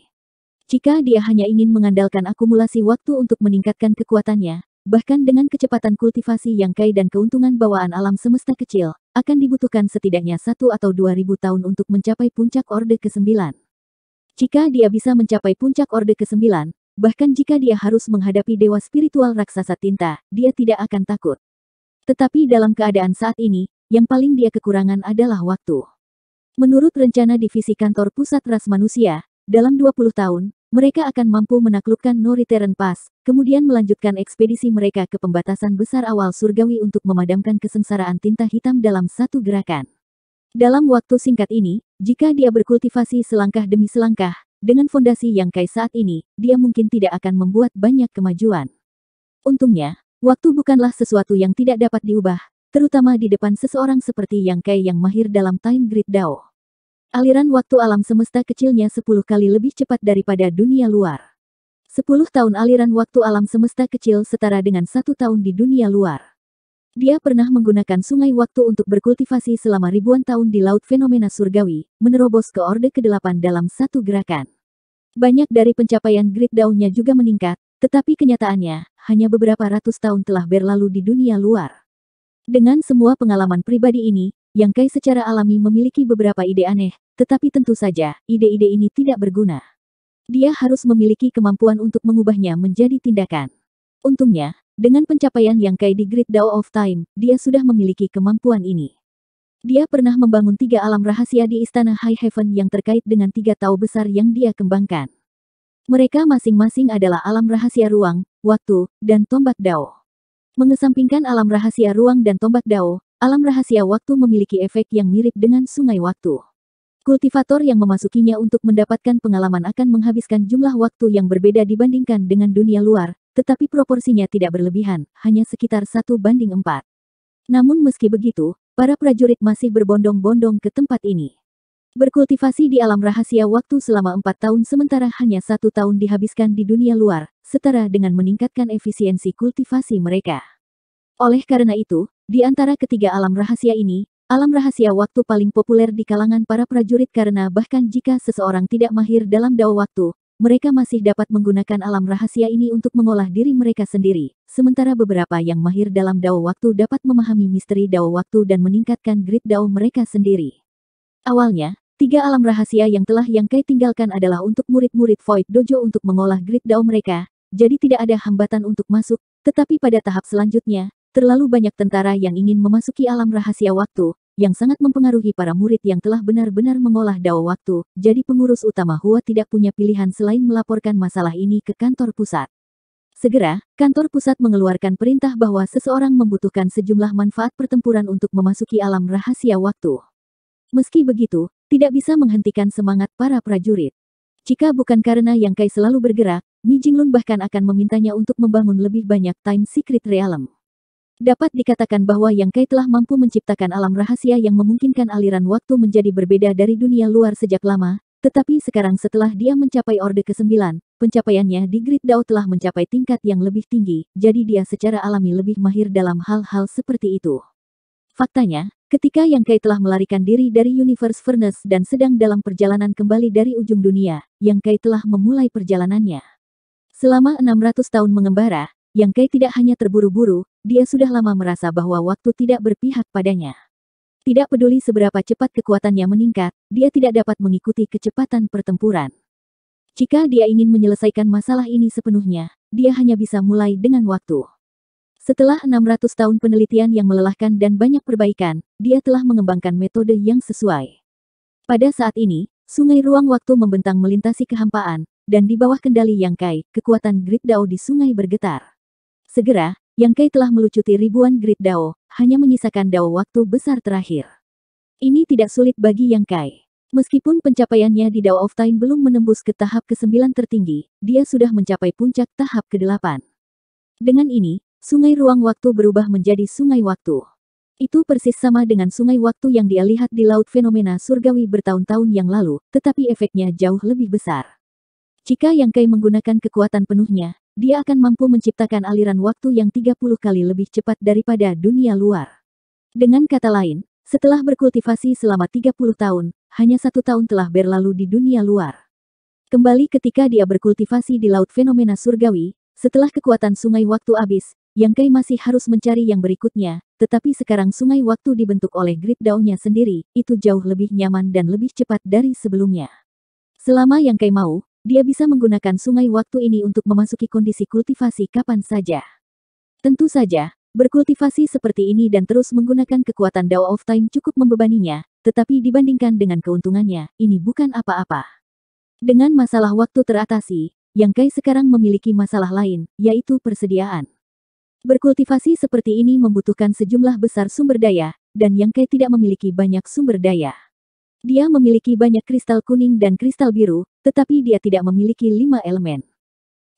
Jika dia hanya ingin mengandalkan akumulasi waktu untuk meningkatkan kekuatannya, bahkan dengan kecepatan kultivasi yang kai dan keuntungan bawaan alam semesta kecil, akan dibutuhkan setidaknya satu atau dua ribu tahun untuk mencapai puncak Orde ke-9. Jika dia bisa mencapai puncak Orde ke-9, bahkan jika dia harus menghadapi dewa spiritual raksasa tinta, dia tidak akan takut. Tetapi dalam keadaan saat ini, yang paling dia kekurangan adalah waktu. Menurut rencana divisi kantor pusat ras manusia, dalam 20 tahun, mereka akan mampu menaklukkan Noriteren Pass, kemudian melanjutkan ekspedisi mereka ke pembatasan besar awal surgawi untuk memadamkan kesengsaraan tinta hitam dalam satu gerakan. Dalam waktu singkat ini, jika dia berkultivasi selangkah demi selangkah, dengan fondasi yang kaya saat ini, dia mungkin tidak akan membuat banyak kemajuan. Untungnya, Waktu bukanlah sesuatu yang tidak dapat diubah, terutama di depan seseorang seperti Yang Kai yang mahir dalam time grid Dao. Aliran waktu alam semesta kecilnya 10 kali lebih cepat daripada dunia luar. 10 tahun aliran waktu alam semesta kecil setara dengan satu tahun di dunia luar. Dia pernah menggunakan sungai waktu untuk berkultivasi selama ribuan tahun di Laut Fenomena Surgawi, menerobos ke Orde ke-8 dalam satu gerakan. Banyak dari pencapaian grid daunnya juga meningkat, tetapi kenyataannya, hanya beberapa ratus tahun telah berlalu di dunia luar. Dengan semua pengalaman pribadi ini, Yang Kai secara alami memiliki beberapa ide aneh, tetapi tentu saja, ide-ide ini tidak berguna. Dia harus memiliki kemampuan untuk mengubahnya menjadi tindakan. Untungnya, dengan pencapaian Yang Kai di Great Dao of Time, dia sudah memiliki kemampuan ini. Dia pernah membangun tiga alam rahasia di Istana High Heaven yang terkait dengan tiga tau besar yang dia kembangkan. Mereka masing-masing adalah alam rahasia ruang, waktu, dan tombak dao. Mengesampingkan alam rahasia ruang dan tombak dao, alam rahasia waktu memiliki efek yang mirip dengan sungai waktu. Kultivator yang memasukinya untuk mendapatkan pengalaman akan menghabiskan jumlah waktu yang berbeda dibandingkan dengan dunia luar, tetapi proporsinya tidak berlebihan, hanya sekitar satu banding empat. Namun meski begitu, para prajurit masih berbondong-bondong ke tempat ini. Berkultivasi di alam rahasia waktu selama empat tahun sementara hanya satu tahun dihabiskan di dunia luar, setara dengan meningkatkan efisiensi kultivasi mereka. Oleh karena itu, di antara ketiga alam rahasia ini, alam rahasia waktu paling populer di kalangan para prajurit karena bahkan jika seseorang tidak mahir dalam dao waktu, mereka masih dapat menggunakan alam rahasia ini untuk mengolah diri mereka sendiri, sementara beberapa yang mahir dalam dao waktu dapat memahami misteri dao waktu dan meningkatkan grid dao mereka sendiri. Awalnya, Tiga alam rahasia yang telah Yang Kai tinggalkan adalah untuk murid-murid Void Dojo untuk mengolah grid Dao mereka, jadi tidak ada hambatan untuk masuk, tetapi pada tahap selanjutnya, terlalu banyak tentara yang ingin memasuki alam rahasia waktu, yang sangat mempengaruhi para murid yang telah benar-benar mengolah Dao waktu, jadi pengurus utama Hua tidak punya pilihan selain melaporkan masalah ini ke kantor pusat. Segera, kantor pusat mengeluarkan perintah bahwa seseorang membutuhkan sejumlah manfaat pertempuran untuk memasuki alam rahasia waktu. Meski begitu, tidak bisa menghentikan semangat para prajurit. Jika bukan karena Yang Kai selalu bergerak, Ni Jinglun bahkan akan memintanya untuk membangun lebih banyak Time Secret Realm. Dapat dikatakan bahwa Yang Kai telah mampu menciptakan alam rahasia yang memungkinkan aliran waktu menjadi berbeda dari dunia luar sejak lama, tetapi sekarang setelah dia mencapai Orde ke-9, pencapaiannya di Grid Dao telah mencapai tingkat yang lebih tinggi, jadi dia secara alami lebih mahir dalam hal-hal seperti itu. Faktanya, ketika Yang Kai telah melarikan diri dari Universe Furnace dan sedang dalam perjalanan kembali dari ujung dunia, Yang Kai telah memulai perjalanannya. Selama 600 tahun mengembara, Yang Kai tidak hanya terburu-buru, dia sudah lama merasa bahwa waktu tidak berpihak padanya. Tidak peduli seberapa cepat kekuatannya meningkat, dia tidak dapat mengikuti kecepatan pertempuran. Jika dia ingin menyelesaikan masalah ini sepenuhnya, dia hanya bisa mulai dengan waktu. Setelah 600 tahun penelitian yang melelahkan dan banyak perbaikan, dia telah mengembangkan metode yang sesuai. Pada saat ini, sungai ruang waktu membentang melintasi kehampaan, dan di bawah kendali Yang Kai, kekuatan Grid Dao di sungai bergetar. Segera, Yang Kai telah melucuti ribuan Grid Dao, hanya menyisakan Dao waktu besar terakhir. Ini tidak sulit bagi Yang Kai. Meskipun pencapaiannya di Dao of Time belum menembus ke tahap ke-9 tertinggi, dia sudah mencapai puncak tahap ke-8. Dengan ini, sungai ruang waktu berubah menjadi sungai waktu. Itu persis sama dengan sungai waktu yang dia lihat di laut fenomena surgawi bertahun-tahun yang lalu, tetapi efeknya jauh lebih besar. Jika Yang Kai menggunakan kekuatan penuhnya, dia akan mampu menciptakan aliran waktu yang 30 kali lebih cepat daripada dunia luar. Dengan kata lain, setelah berkultivasi selama 30 tahun, hanya satu tahun telah berlalu di dunia luar. Kembali ketika dia berkultivasi di laut fenomena surgawi, setelah kekuatan sungai waktu habis, yang Kai masih harus mencari yang berikutnya, tetapi sekarang sungai waktu dibentuk oleh grid daunnya sendiri, itu jauh lebih nyaman dan lebih cepat dari sebelumnya. Selama Yang Kai mau, dia bisa menggunakan sungai waktu ini untuk memasuki kondisi kultivasi kapan saja. Tentu saja, berkultivasi seperti ini dan terus menggunakan kekuatan Dao of Time cukup membebaninya, tetapi dibandingkan dengan keuntungannya, ini bukan apa-apa. Dengan masalah waktu teratasi, Yang Kai sekarang memiliki masalah lain, yaitu persediaan. Berkultivasi seperti ini membutuhkan sejumlah besar sumber daya, dan Yang Kai tidak memiliki banyak sumber daya. Dia memiliki banyak kristal kuning dan kristal biru, tetapi dia tidak memiliki lima elemen.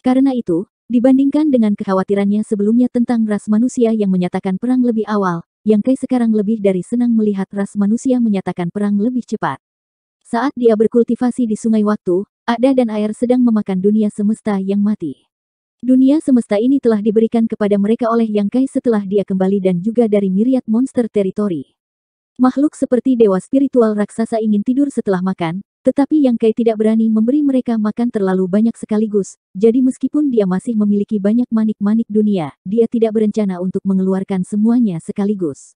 Karena itu, dibandingkan dengan kekhawatirannya sebelumnya tentang ras manusia yang menyatakan perang lebih awal, Yang Kai sekarang lebih dari senang melihat ras manusia menyatakan perang lebih cepat. Saat dia berkultivasi di sungai waktu, Ada dan air sedang memakan dunia semesta yang mati. Dunia semesta ini telah diberikan kepada mereka oleh Yang Kai setelah dia kembali dan juga dari miriat monster teritori. Makhluk seperti dewa spiritual raksasa ingin tidur setelah makan, tetapi Yang Kai tidak berani memberi mereka makan terlalu banyak sekaligus, jadi meskipun dia masih memiliki banyak manik-manik dunia, dia tidak berencana untuk mengeluarkan semuanya sekaligus.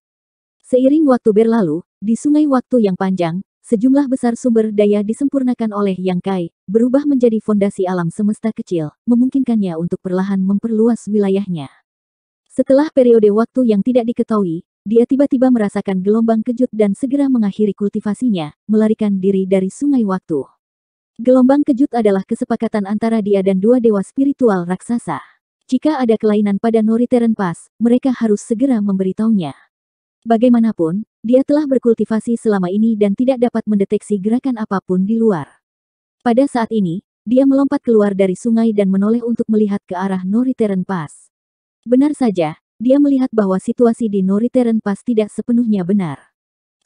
Seiring waktu berlalu, di sungai waktu yang panjang, sejumlah besar sumber daya disempurnakan oleh Yang Kai, berubah menjadi fondasi alam semesta kecil, memungkinkannya untuk perlahan memperluas wilayahnya. Setelah periode waktu yang tidak diketahui, dia tiba-tiba merasakan gelombang kejut dan segera mengakhiri kultivasinya, melarikan diri dari sungai waktu. Gelombang kejut adalah kesepakatan antara dia dan dua dewa spiritual raksasa. Jika ada kelainan pada Noriteren Pass, mereka harus segera memberitahunya. Bagaimanapun, dia telah berkultivasi selama ini dan tidak dapat mendeteksi gerakan apapun di luar. Pada saat ini, dia melompat keluar dari sungai dan menoleh untuk melihat ke arah Noriteren Pass. Benar saja, dia melihat bahwa situasi di Noriteren Pass tidak sepenuhnya benar.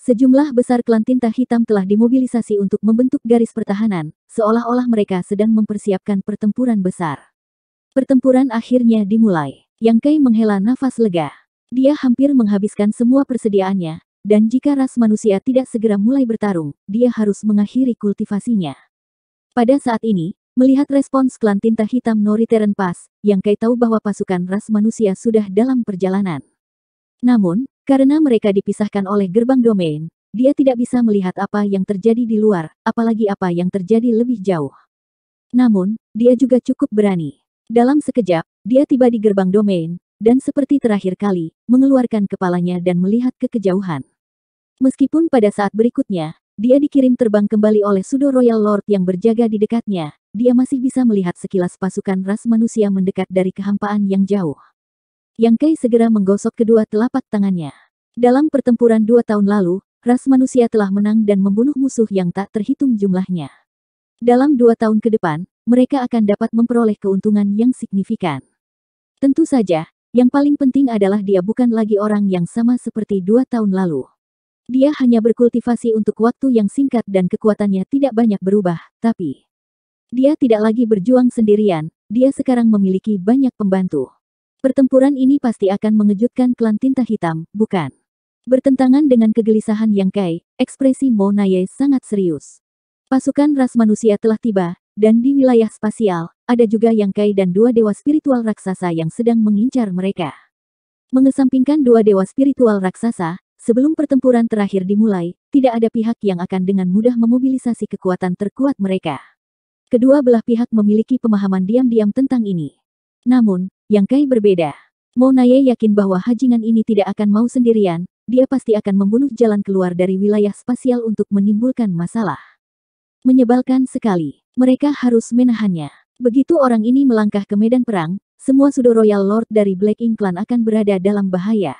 Sejumlah besar klan tinta hitam telah dimobilisasi untuk membentuk garis pertahanan, seolah-olah mereka sedang mempersiapkan pertempuran besar. Pertempuran akhirnya dimulai. Yang Kai menghela nafas lega. Dia hampir menghabiskan semua persediaannya, dan jika ras manusia tidak segera mulai bertarung, dia harus mengakhiri kultivasinya. Pada saat ini, melihat respons klan tinta hitam Teren Pas, yang Kai tahu bahwa pasukan ras manusia sudah dalam perjalanan. Namun, karena mereka dipisahkan oleh gerbang domain, dia tidak bisa melihat apa yang terjadi di luar, apalagi apa yang terjadi lebih jauh. Namun, dia juga cukup berani. Dalam sekejap, dia tiba di gerbang domain, dan seperti terakhir kali, mengeluarkan kepalanya dan melihat ke kejauhan. Meskipun pada saat berikutnya, dia dikirim terbang kembali oleh Sudo Royal Lord yang berjaga di dekatnya, dia masih bisa melihat sekilas pasukan ras manusia mendekat dari kehampaan yang jauh. Yang Kai segera menggosok kedua telapak tangannya. Dalam pertempuran dua tahun lalu, ras manusia telah menang dan membunuh musuh yang tak terhitung jumlahnya. Dalam dua tahun ke depan, mereka akan dapat memperoleh keuntungan yang signifikan. Tentu saja, yang paling penting adalah dia bukan lagi orang yang sama seperti dua tahun lalu. Dia hanya berkultivasi untuk waktu yang singkat dan kekuatannya tidak banyak berubah, tapi dia tidak lagi berjuang sendirian, dia sekarang memiliki banyak pembantu. Pertempuran ini pasti akan mengejutkan klan tinta hitam, bukan? Bertentangan dengan kegelisahan yang kai, ekspresi Mo Naye sangat serius. Pasukan ras manusia telah tiba, dan di wilayah spasial, ada juga yang Kai dan dua dewa spiritual raksasa yang sedang mengincar mereka. Mengesampingkan dua dewa spiritual raksasa, sebelum pertempuran terakhir dimulai, tidak ada pihak yang akan dengan mudah memobilisasi kekuatan terkuat mereka. Kedua belah pihak memiliki pemahaman diam-diam tentang ini. Namun, Yang Kai berbeda. Monaye yakin bahwa hajingan ini tidak akan mau sendirian, dia pasti akan membunuh jalan keluar dari wilayah spasial untuk menimbulkan masalah. Menyebalkan sekali mereka harus menahannya. Begitu orang ini melangkah ke medan perang, semua sudo Royal Lord dari Black Ink Clan akan berada dalam bahaya.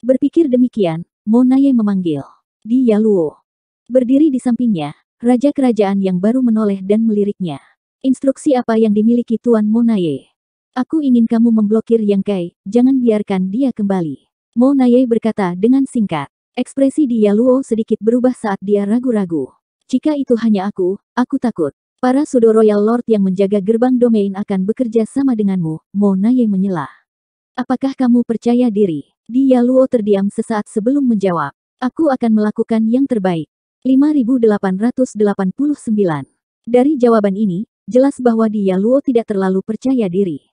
Berpikir demikian, Monaye memanggil. Dia Luo. Berdiri di sampingnya, raja kerajaan yang baru menoleh dan meliriknya. Instruksi apa yang dimiliki Tuan Monaye? Aku ingin kamu memblokir Yang Kai, jangan biarkan dia kembali. Monaye berkata dengan singkat. Ekspresi dia Luo sedikit berubah saat dia ragu-ragu. Jika itu hanya aku, aku takut. Para sudo Royal Lord yang menjaga gerbang domain akan bekerja sama denganmu, Mona yang menyela. Apakah kamu percaya diri? Dia Luo terdiam sesaat sebelum menjawab. Aku akan melakukan yang terbaik. 5889 Dari jawaban ini, jelas bahwa dia Luo tidak terlalu percaya diri.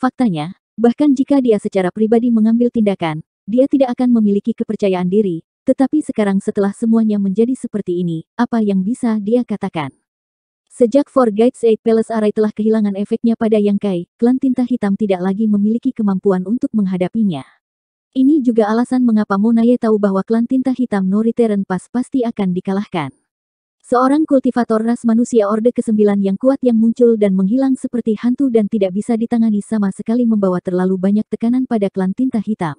Faktanya, bahkan jika dia secara pribadi mengambil tindakan, dia tidak akan memiliki kepercayaan diri, tetapi sekarang setelah semuanya menjadi seperti ini, apa yang bisa dia katakan? Sejak Four Guides Eight Palace Array telah kehilangan efeknya pada Yang Kai, klan tinta hitam tidak lagi memiliki kemampuan untuk menghadapinya. Ini juga alasan mengapa Monaye tahu bahwa klan tinta hitam Noriteren pas pasti akan dikalahkan. Seorang kultivator ras manusia Orde ke-9 yang kuat yang muncul dan menghilang seperti hantu dan tidak bisa ditangani sama sekali membawa terlalu banyak tekanan pada klan tinta hitam.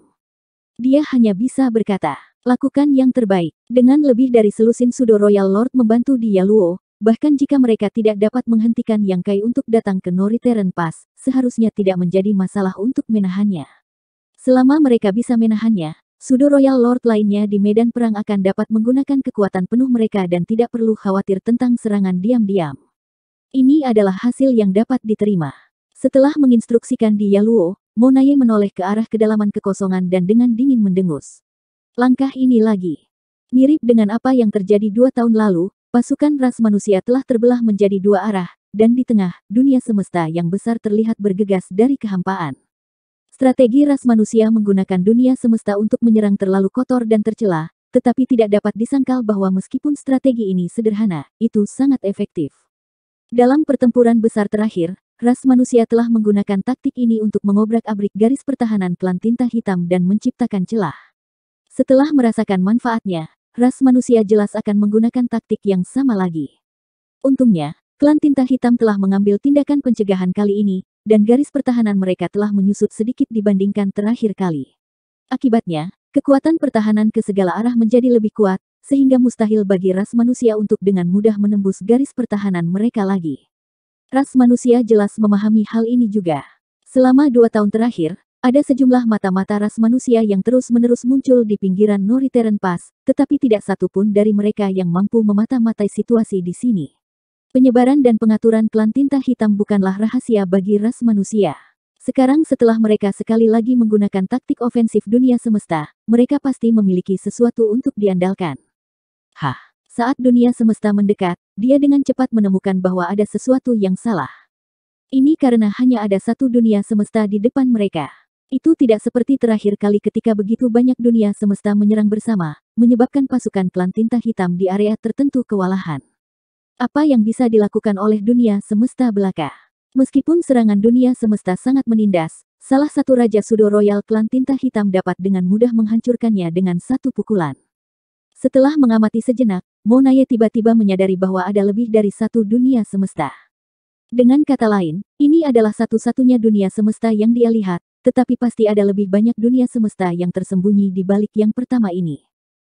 Dia hanya bisa berkata, lakukan yang terbaik. Dengan lebih dari selusin Sudo Royal Lord membantu dia Luo, Bahkan jika mereka tidak dapat menghentikan Yang Kai untuk datang ke Noriteren Pass, seharusnya tidak menjadi masalah untuk menahannya. Selama mereka bisa menahannya, Sudo Royal Lord lainnya di medan perang akan dapat menggunakan kekuatan penuh mereka dan tidak perlu khawatir tentang serangan diam-diam. Ini adalah hasil yang dapat diterima. Setelah menginstruksikan di Yaluo, Monaye menoleh ke arah kedalaman kekosongan dan dengan dingin mendengus. Langkah ini lagi. Mirip dengan apa yang terjadi dua tahun lalu, Pasukan ras manusia telah terbelah menjadi dua arah, dan di tengah, dunia semesta yang besar terlihat bergegas dari kehampaan. Strategi ras manusia menggunakan dunia semesta untuk menyerang terlalu kotor dan tercela, tetapi tidak dapat disangkal bahwa meskipun strategi ini sederhana, itu sangat efektif. Dalam pertempuran besar terakhir, ras manusia telah menggunakan taktik ini untuk mengobrak-abrik garis pertahanan klan tinta hitam dan menciptakan celah. Setelah merasakan manfaatnya, ras manusia jelas akan menggunakan taktik yang sama lagi. Untungnya, klan tinta hitam telah mengambil tindakan pencegahan kali ini, dan garis pertahanan mereka telah menyusut sedikit dibandingkan terakhir kali. Akibatnya, kekuatan pertahanan ke segala arah menjadi lebih kuat, sehingga mustahil bagi ras manusia untuk dengan mudah menembus garis pertahanan mereka lagi. Ras manusia jelas memahami hal ini juga. Selama dua tahun terakhir, ada sejumlah mata-mata ras manusia yang terus-menerus muncul di pinggiran Noriteren Pass, tetapi tidak satu pun dari mereka yang mampu memata-matai situasi di sini. Penyebaran dan pengaturan klan tinta hitam bukanlah rahasia bagi ras manusia. Sekarang setelah mereka sekali lagi menggunakan taktik ofensif dunia semesta, mereka pasti memiliki sesuatu untuk diandalkan. Hah, saat dunia semesta mendekat, dia dengan cepat menemukan bahwa ada sesuatu yang salah. Ini karena hanya ada satu dunia semesta di depan mereka. Itu tidak seperti terakhir kali ketika begitu banyak dunia semesta menyerang bersama, menyebabkan pasukan klan tinta hitam di area tertentu kewalahan. Apa yang bisa dilakukan oleh dunia semesta belaka? Meskipun serangan dunia semesta sangat menindas, salah satu Raja Sudo Royal klan tinta hitam dapat dengan mudah menghancurkannya dengan satu pukulan. Setelah mengamati sejenak, Monaye tiba-tiba menyadari bahwa ada lebih dari satu dunia semesta. Dengan kata lain, ini adalah satu-satunya dunia semesta yang dia lihat, tetapi pasti ada lebih banyak dunia semesta yang tersembunyi di balik yang pertama ini.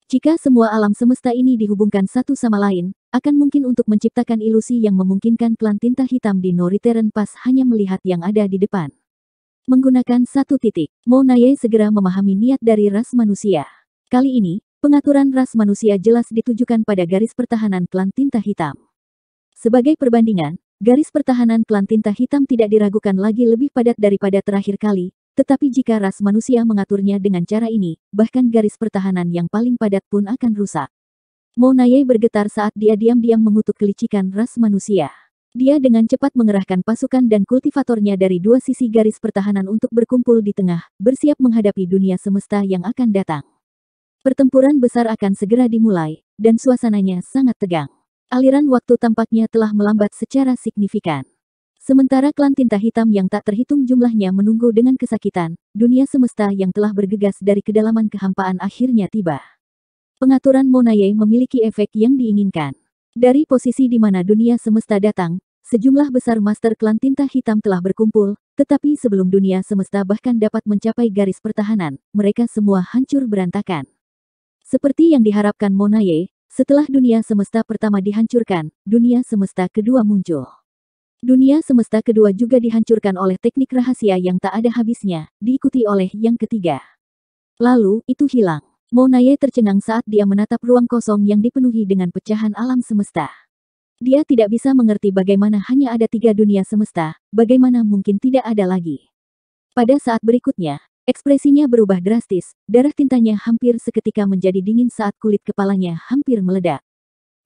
Jika semua alam semesta ini dihubungkan satu sama lain, akan mungkin untuk menciptakan ilusi yang memungkinkan klan tinta hitam di Noriteren pas hanya melihat yang ada di depan. Menggunakan satu titik, Monaye segera memahami niat dari ras manusia. Kali ini, pengaturan ras manusia jelas ditujukan pada garis pertahanan klan tinta hitam. Sebagai perbandingan, Garis pertahanan klan tinta hitam tidak diragukan lagi lebih padat daripada terakhir kali, tetapi jika ras manusia mengaturnya dengan cara ini, bahkan garis pertahanan yang paling padat pun akan rusak. Monaye bergetar saat dia diam-diam mengutuk kelicikan ras manusia. Dia dengan cepat mengerahkan pasukan dan kultivatornya dari dua sisi garis pertahanan untuk berkumpul di tengah, bersiap menghadapi dunia semesta yang akan datang. Pertempuran besar akan segera dimulai, dan suasananya sangat tegang aliran waktu tampaknya telah melambat secara signifikan. Sementara klan tinta hitam yang tak terhitung jumlahnya menunggu dengan kesakitan, dunia semesta yang telah bergegas dari kedalaman kehampaan akhirnya tiba. Pengaturan Monaye memiliki efek yang diinginkan. Dari posisi di mana dunia semesta datang, sejumlah besar master klan tinta hitam telah berkumpul, tetapi sebelum dunia semesta bahkan dapat mencapai garis pertahanan, mereka semua hancur berantakan. Seperti yang diharapkan Monaye, setelah dunia semesta pertama dihancurkan, dunia semesta kedua muncul. Dunia semesta kedua juga dihancurkan oleh teknik rahasia yang tak ada habisnya, diikuti oleh yang ketiga. Lalu, itu hilang. Monaye tercengang saat dia menatap ruang kosong yang dipenuhi dengan pecahan alam semesta. Dia tidak bisa mengerti bagaimana hanya ada tiga dunia semesta, bagaimana mungkin tidak ada lagi. Pada saat berikutnya, Ekspresinya berubah drastis, darah tintanya hampir seketika menjadi dingin saat kulit kepalanya hampir meledak.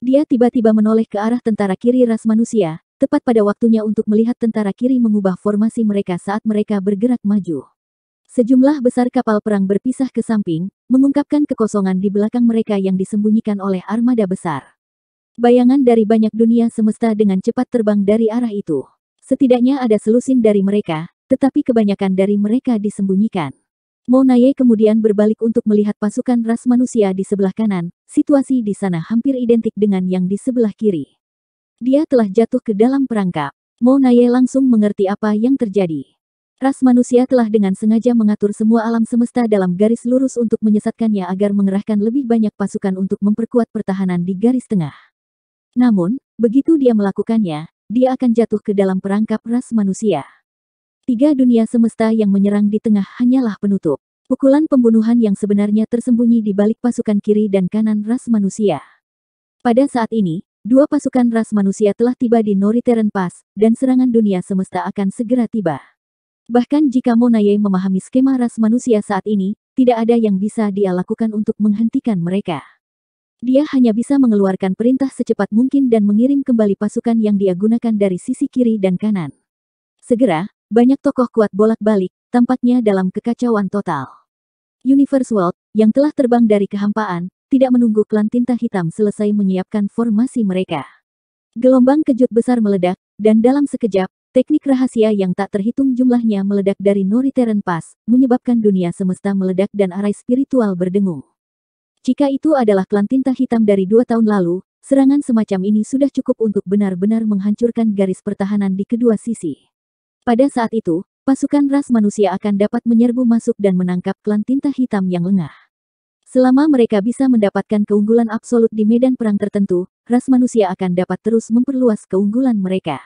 Dia tiba-tiba menoleh ke arah tentara kiri ras manusia, tepat pada waktunya untuk melihat tentara kiri mengubah formasi mereka saat mereka bergerak maju. Sejumlah besar kapal perang berpisah ke samping, mengungkapkan kekosongan di belakang mereka yang disembunyikan oleh armada besar. Bayangan dari banyak dunia semesta dengan cepat terbang dari arah itu. Setidaknya ada selusin dari mereka, tetapi kebanyakan dari mereka disembunyikan. Monaye kemudian berbalik untuk melihat pasukan ras manusia di sebelah kanan, situasi di sana hampir identik dengan yang di sebelah kiri. Dia telah jatuh ke dalam perangkap. Monaye langsung mengerti apa yang terjadi. Ras manusia telah dengan sengaja mengatur semua alam semesta dalam garis lurus untuk menyesatkannya agar mengerahkan lebih banyak pasukan untuk memperkuat pertahanan di garis tengah. Namun, begitu dia melakukannya, dia akan jatuh ke dalam perangkap ras manusia. Tiga dunia semesta yang menyerang di tengah hanyalah penutup. Pukulan pembunuhan yang sebenarnya tersembunyi di balik pasukan kiri dan kanan ras manusia. Pada saat ini, dua pasukan ras manusia telah tiba di Noriteren Pass, dan serangan dunia semesta akan segera tiba. Bahkan jika Monaye memahami skema ras manusia saat ini, tidak ada yang bisa dia lakukan untuk menghentikan mereka. Dia hanya bisa mengeluarkan perintah secepat mungkin dan mengirim kembali pasukan yang dia gunakan dari sisi kiri dan kanan. Segera, banyak tokoh kuat bolak-balik, tampaknya dalam kekacauan total. Universe World, yang telah terbang dari kehampaan, tidak menunggu klan tinta hitam selesai menyiapkan formasi mereka. Gelombang kejut besar meledak, dan dalam sekejap, Teknik rahasia yang tak terhitung jumlahnya meledak dari Noriteren Pass, menyebabkan dunia semesta meledak dan arai spiritual berdengung. Jika itu adalah klan tinta hitam dari dua tahun lalu, serangan semacam ini sudah cukup untuk benar-benar menghancurkan garis pertahanan di kedua sisi. Pada saat itu, pasukan ras manusia akan dapat menyerbu masuk dan menangkap klan tinta hitam yang lengah. Selama mereka bisa mendapatkan keunggulan absolut di medan perang tertentu, ras manusia akan dapat terus memperluas keunggulan mereka.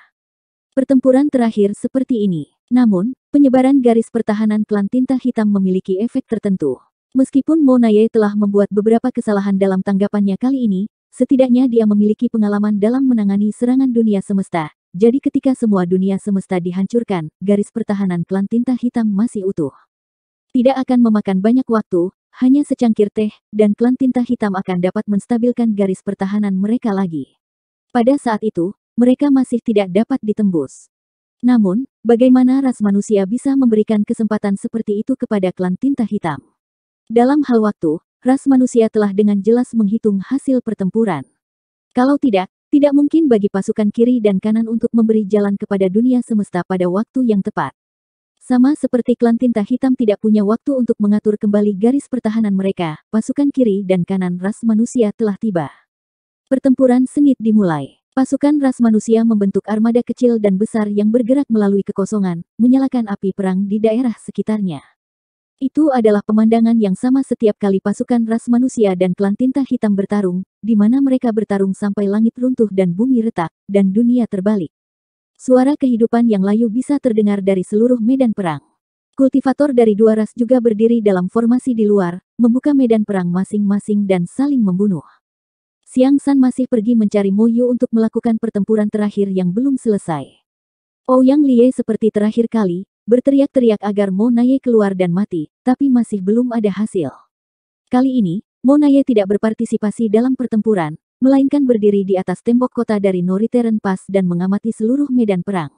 Pertempuran terakhir seperti ini. Namun, penyebaran garis pertahanan klan tinta hitam memiliki efek tertentu. Meskipun Monaye telah membuat beberapa kesalahan dalam tanggapannya kali ini, setidaknya dia memiliki pengalaman dalam menangani serangan dunia semesta, jadi ketika semua dunia semesta dihancurkan, garis pertahanan klan tinta hitam masih utuh. Tidak akan memakan banyak waktu, hanya secangkir teh, dan klan tinta hitam akan dapat menstabilkan garis pertahanan mereka lagi. Pada saat itu, mereka masih tidak dapat ditembus. Namun, bagaimana ras manusia bisa memberikan kesempatan seperti itu kepada klan tinta hitam? Dalam hal waktu, ras manusia telah dengan jelas menghitung hasil pertempuran. Kalau tidak, tidak mungkin bagi pasukan kiri dan kanan untuk memberi jalan kepada dunia semesta pada waktu yang tepat. Sama seperti klan tinta hitam tidak punya waktu untuk mengatur kembali garis pertahanan mereka, pasukan kiri dan kanan ras manusia telah tiba. Pertempuran sengit dimulai. Pasukan ras manusia membentuk armada kecil dan besar yang bergerak melalui kekosongan, menyalakan api perang di daerah sekitarnya. Itu adalah pemandangan yang sama setiap kali pasukan ras manusia dan klan tinta hitam bertarung, di mana mereka bertarung sampai langit runtuh dan bumi retak, dan dunia terbalik. Suara kehidupan yang layu bisa terdengar dari seluruh medan perang. Kultivator dari dua ras juga berdiri dalam formasi di luar, membuka medan perang masing-masing dan saling membunuh. Siang San masih pergi mencari Moyu untuk melakukan pertempuran terakhir yang belum selesai. Ouyang Lie seperti terakhir kali, berteriak-teriak agar Monaye keluar dan mati, tapi masih belum ada hasil. Kali ini, Monaye tidak berpartisipasi dalam pertempuran, melainkan berdiri di atas tembok kota dari Noriteren Pass dan mengamati seluruh medan perang.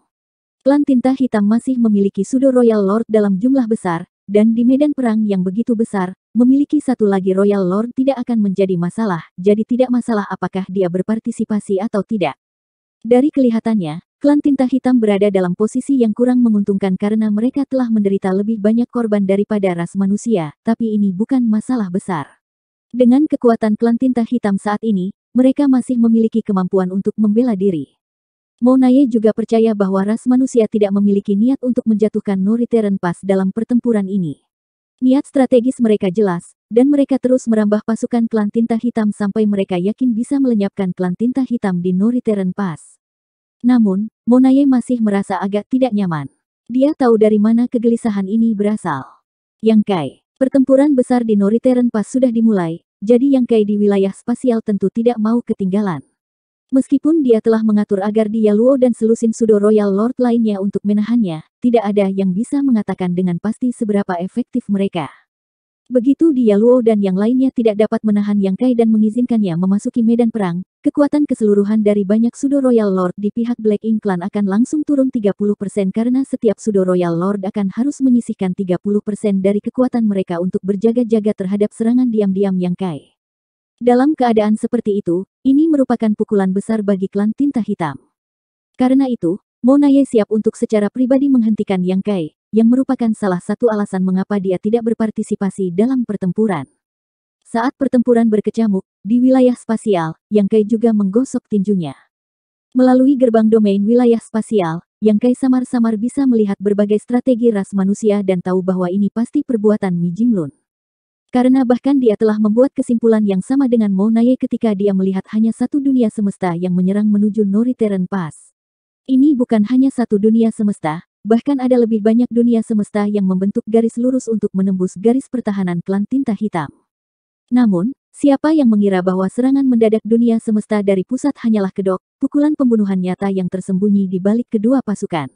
Klan Tinta Hitam masih memiliki Sudo Royal Lord dalam jumlah besar, dan di medan perang yang begitu besar, memiliki satu lagi Royal Lord tidak akan menjadi masalah, jadi tidak masalah apakah dia berpartisipasi atau tidak. Dari kelihatannya, Klan Tinta Hitam berada dalam posisi yang kurang menguntungkan karena mereka telah menderita lebih banyak korban daripada ras manusia, tapi ini bukan masalah besar. Dengan kekuatan klan Tinta Hitam saat ini, mereka masih memiliki kemampuan untuk membela diri. Monaye juga percaya bahwa ras manusia tidak memiliki niat untuk menjatuhkan Noriteren pas dalam pertempuran ini. Niat strategis mereka jelas, dan mereka terus merambah pasukan klan Tinta Hitam sampai mereka yakin bisa melenyapkan klan Tinta Hitam di Noriteren Pass. Namun, Monaye masih merasa agak tidak nyaman. Dia tahu dari mana kegelisahan ini berasal. Yang Kai, pertempuran besar di Noriteren pas sudah dimulai, jadi Yang Kai di wilayah spasial tentu tidak mau ketinggalan. Meskipun dia telah mengatur agar dia Luo dan selusin sudo Royal Lord lainnya untuk menahannya, tidak ada yang bisa mengatakan dengan pasti seberapa efektif mereka. Begitu dia Luo dan yang lainnya tidak dapat menahan Yang Kai dan mengizinkannya memasuki medan perang, Kekuatan keseluruhan dari banyak Sudo Royal Lord di pihak Black Ink Clan akan langsung turun 30% karena setiap Sudo Royal Lord akan harus menyisihkan 30% dari kekuatan mereka untuk berjaga-jaga terhadap serangan diam-diam yang kai. Dalam keadaan seperti itu, ini merupakan pukulan besar bagi klan tinta hitam. Karena itu, Monaye siap untuk secara pribadi menghentikan Yang Kai, yang merupakan salah satu alasan mengapa dia tidak berpartisipasi dalam pertempuran. Saat pertempuran berkecamuk, di wilayah spasial, Yang Kai juga menggosok tinjunya. Melalui gerbang domain wilayah spasial, Yang Kai samar-samar bisa melihat berbagai strategi ras manusia dan tahu bahwa ini pasti perbuatan Mi Lun. Karena bahkan dia telah membuat kesimpulan yang sama dengan Mo Monaye ketika dia melihat hanya satu dunia semesta yang menyerang menuju Noritaren Pass. Ini bukan hanya satu dunia semesta, Bahkan ada lebih banyak dunia semesta yang membentuk garis lurus untuk menembus garis pertahanan klan tinta hitam. Namun, siapa yang mengira bahwa serangan mendadak dunia semesta dari pusat hanyalah kedok, pukulan pembunuhan nyata yang tersembunyi di balik kedua pasukan.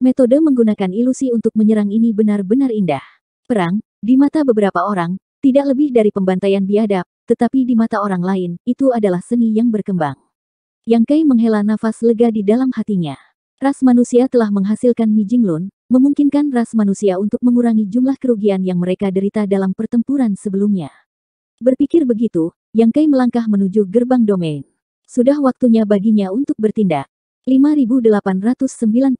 Metode menggunakan ilusi untuk menyerang ini benar-benar indah. Perang, di mata beberapa orang, tidak lebih dari pembantaian biadab, tetapi di mata orang lain, itu adalah seni yang berkembang. Yang Kai menghela nafas lega di dalam hatinya. Ras manusia telah menghasilkan Mi Lun, memungkinkan ras manusia untuk mengurangi jumlah kerugian yang mereka derita dalam pertempuran sebelumnya. Berpikir begitu, Yang Kai melangkah menuju gerbang domain. Sudah waktunya baginya untuk bertindak. 5890.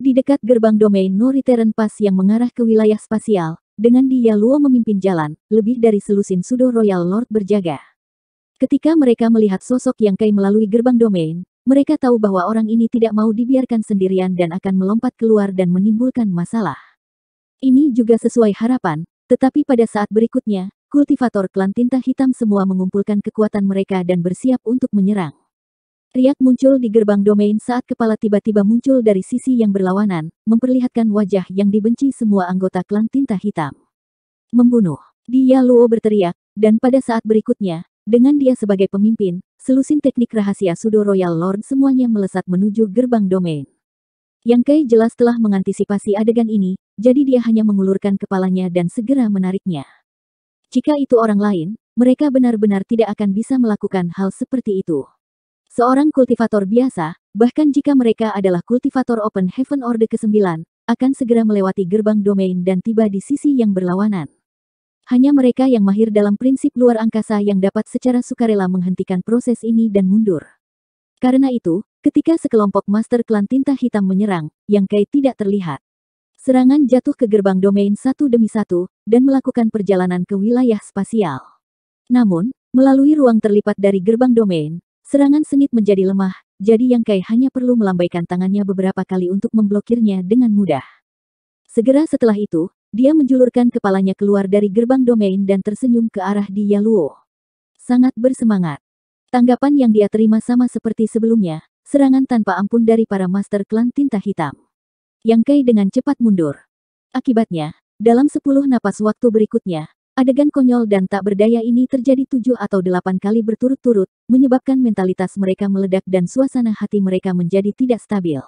Di dekat gerbang domain Noriteren Pass yang mengarah ke wilayah spasial, dengan dia Luo memimpin jalan, lebih dari selusin sudo Royal Lord berjaga. Ketika mereka melihat sosok Yang Kai melalui gerbang domain, mereka tahu bahwa orang ini tidak mau dibiarkan sendirian dan akan melompat keluar dan menimbulkan masalah. Ini juga sesuai harapan, tetapi pada saat berikutnya, Kultivator klan tinta hitam semua mengumpulkan kekuatan mereka dan bersiap untuk menyerang. Riak muncul di gerbang domain saat kepala tiba-tiba muncul dari sisi yang berlawanan, memperlihatkan wajah yang dibenci semua anggota klan tinta hitam. Membunuh. Dia Luo berteriak, dan pada saat berikutnya, dengan dia sebagai pemimpin, selusin teknik rahasia Sudo Royal Lord semuanya melesat menuju gerbang domain. Yang Kai jelas telah mengantisipasi adegan ini, jadi dia hanya mengulurkan kepalanya dan segera menariknya. Jika itu orang lain, mereka benar-benar tidak akan bisa melakukan hal seperti itu. Seorang kultivator biasa, bahkan jika mereka adalah kultivator Open Heaven Order ke-9, akan segera melewati gerbang domain dan tiba di sisi yang berlawanan. Hanya mereka yang mahir dalam prinsip luar angkasa yang dapat secara sukarela menghentikan proses ini dan mundur. Karena itu, ketika sekelompok master klan tinta hitam menyerang, Yang Kai tidak terlihat. Serangan jatuh ke gerbang domain satu demi satu, dan melakukan perjalanan ke wilayah spasial. Namun, melalui ruang terlipat dari gerbang domain, serangan sengit menjadi lemah, jadi Yang Kai hanya perlu melambaikan tangannya beberapa kali untuk memblokirnya dengan mudah. Segera setelah itu, dia menjulurkan kepalanya keluar dari gerbang domain dan tersenyum ke arah Di Yaluo. Sangat bersemangat. Tanggapan yang dia terima sama seperti sebelumnya, serangan tanpa ampun dari para master klan tinta hitam. Yang Kai dengan cepat mundur. Akibatnya, dalam sepuluh napas waktu berikutnya, adegan konyol dan tak berdaya ini terjadi tujuh atau delapan kali berturut-turut, menyebabkan mentalitas mereka meledak dan suasana hati mereka menjadi tidak stabil.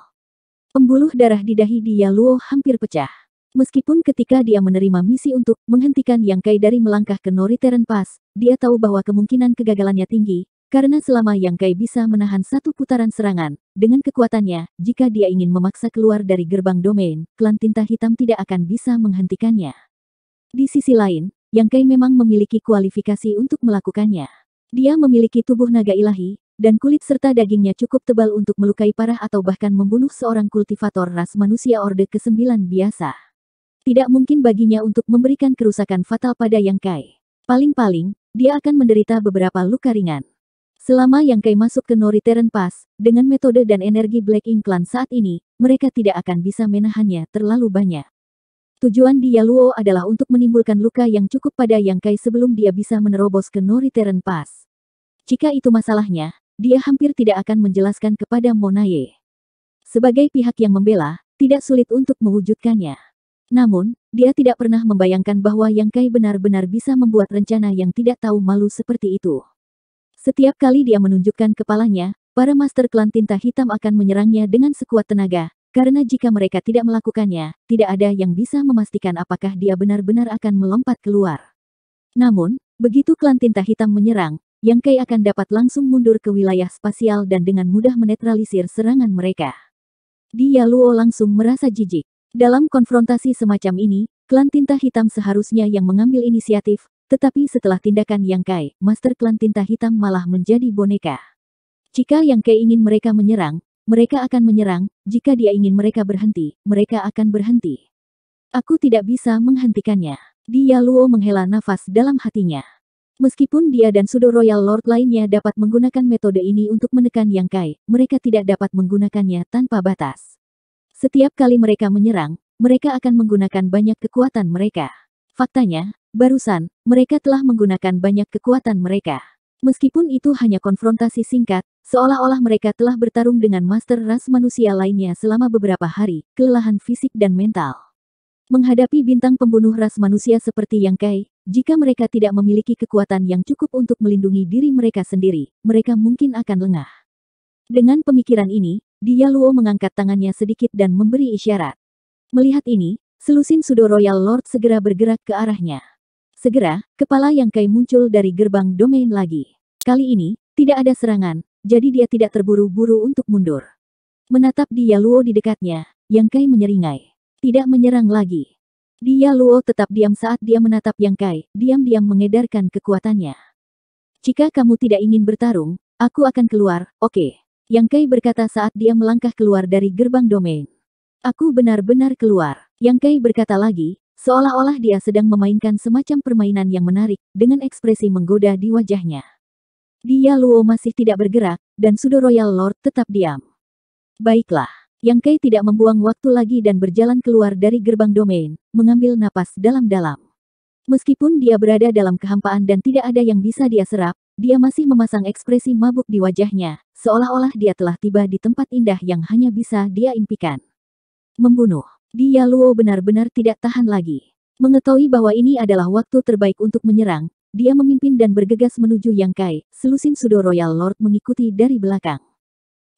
Pembuluh darah di dahi dia Luo hampir pecah. Meskipun ketika dia menerima misi untuk menghentikan Yang Kai dari melangkah ke Noriteren Pass, dia tahu bahwa kemungkinan kegagalannya tinggi, karena selama Yang Kai bisa menahan satu putaran serangan, dengan kekuatannya, jika dia ingin memaksa keluar dari gerbang domain, klan tinta hitam tidak akan bisa menghentikannya. Di sisi lain, Yang Kai memang memiliki kualifikasi untuk melakukannya. Dia memiliki tubuh naga ilahi, dan kulit serta dagingnya cukup tebal untuk melukai parah atau bahkan membunuh seorang kultivator ras manusia Orde ke-9 biasa. Tidak mungkin baginya untuk memberikan kerusakan fatal pada Yang Kai. Paling-paling, dia akan menderita beberapa luka ringan. Selama yang Kai masuk ke Nori Noriteren Pass, dengan metode dan energi Black Ink Clan saat ini, mereka tidak akan bisa menahannya terlalu banyak. Tujuan Yaluo adalah untuk menimbulkan luka yang cukup pada Yang Kai sebelum dia bisa menerobos ke Nori Noriteren Pass. Jika itu masalahnya, dia hampir tidak akan menjelaskan kepada Monaye. Sebagai pihak yang membela, tidak sulit untuk mewujudkannya. Namun, dia tidak pernah membayangkan bahwa Yang Kai benar-benar bisa membuat rencana yang tidak tahu malu seperti itu. Setiap kali dia menunjukkan kepalanya, para master klan tinta hitam akan menyerangnya dengan sekuat tenaga, karena jika mereka tidak melakukannya, tidak ada yang bisa memastikan apakah dia benar-benar akan melompat keluar. Namun, begitu klan tinta hitam menyerang, Yang Kai akan dapat langsung mundur ke wilayah spasial dan dengan mudah menetralisir serangan mereka. Dia Luo langsung merasa jijik. Dalam konfrontasi semacam ini, klan tinta hitam seharusnya yang mengambil inisiatif, tetapi setelah tindakan Yang Kai, Master Klan Tinta Hitam malah menjadi boneka. Jika Yang Kai ingin mereka menyerang, mereka akan menyerang, jika dia ingin mereka berhenti, mereka akan berhenti. Aku tidak bisa menghentikannya. Dia Luo menghela nafas dalam hatinya. Meskipun dia dan Sudo Royal Lord lainnya dapat menggunakan metode ini untuk menekan Yang Kai, mereka tidak dapat menggunakannya tanpa batas. Setiap kali mereka menyerang, mereka akan menggunakan banyak kekuatan mereka. Faktanya, Barusan, mereka telah menggunakan banyak kekuatan mereka. Meskipun itu hanya konfrontasi singkat, seolah-olah mereka telah bertarung dengan master ras manusia lainnya selama beberapa hari, kelelahan fisik dan mental. Menghadapi bintang pembunuh ras manusia seperti Yang Kai, jika mereka tidak memiliki kekuatan yang cukup untuk melindungi diri mereka sendiri, mereka mungkin akan lengah. Dengan pemikiran ini, Dia Luo mengangkat tangannya sedikit dan memberi isyarat. Melihat ini, selusin Sudo Royal Lord segera bergerak ke arahnya. Segera, kepala yang Kai muncul dari gerbang domain lagi. Kali ini, tidak ada serangan, jadi dia tidak terburu-buru untuk mundur. Menatap dia Luo di dekatnya, yang Kai menyeringai. Tidak menyerang lagi. Dia Luo tetap diam saat dia menatap Yang Kai, diam-diam mengedarkan kekuatannya. Jika kamu tidak ingin bertarung, aku akan keluar, oke. Okay. Yang Kai berkata saat dia melangkah keluar dari gerbang domain. Aku benar-benar keluar. Yang Kai berkata lagi, Seolah-olah dia sedang memainkan semacam permainan yang menarik, dengan ekspresi menggoda di wajahnya. Dia Luo masih tidak bergerak, dan Sudo Royal Lord tetap diam. Baiklah, Yang Kei tidak membuang waktu lagi dan berjalan keluar dari gerbang domain, mengambil napas dalam-dalam. Meskipun dia berada dalam kehampaan dan tidak ada yang bisa dia serap, dia masih memasang ekspresi mabuk di wajahnya, seolah-olah dia telah tiba di tempat indah yang hanya bisa dia impikan. Membunuh. Dia Luo benar-benar tidak tahan lagi. Mengetahui bahwa ini adalah waktu terbaik untuk menyerang, dia memimpin dan bergegas menuju Yang Kai, selusin Sudo Royal Lord mengikuti dari belakang.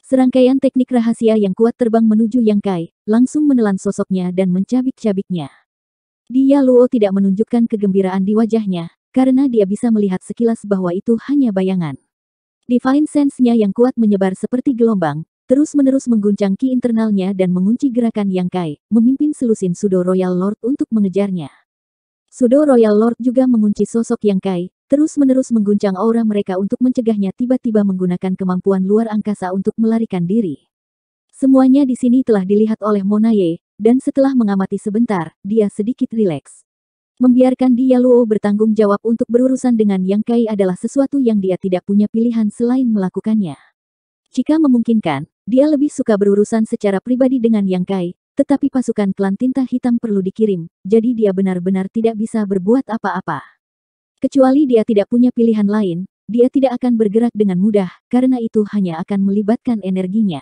Serangkaian teknik rahasia yang kuat terbang menuju Yang Kai, langsung menelan sosoknya dan mencabik-cabiknya. Dia Luo tidak menunjukkan kegembiraan di wajahnya, karena dia bisa melihat sekilas bahwa itu hanya bayangan. Divine sense-nya yang kuat menyebar seperti gelombang, terus-menerus mengguncang ki internalnya dan mengunci gerakan Yang Kai, memimpin selusin Sudo Royal Lord untuk mengejarnya. Sudo Royal Lord juga mengunci sosok Yang Kai, terus-menerus mengguncang aura mereka untuk mencegahnya tiba-tiba menggunakan kemampuan luar angkasa untuk melarikan diri. Semuanya di sini telah dilihat oleh Monaye, dan setelah mengamati sebentar, dia sedikit rileks. Membiarkan dia Luo bertanggung jawab untuk berurusan dengan Yang Kai adalah sesuatu yang dia tidak punya pilihan selain melakukannya. Jika memungkinkan, dia lebih suka berurusan secara pribadi dengan Yang Kai, tetapi pasukan klan tinta hitam perlu dikirim, jadi dia benar-benar tidak bisa berbuat apa-apa. Kecuali dia tidak punya pilihan lain, dia tidak akan bergerak dengan mudah, karena itu hanya akan melibatkan energinya.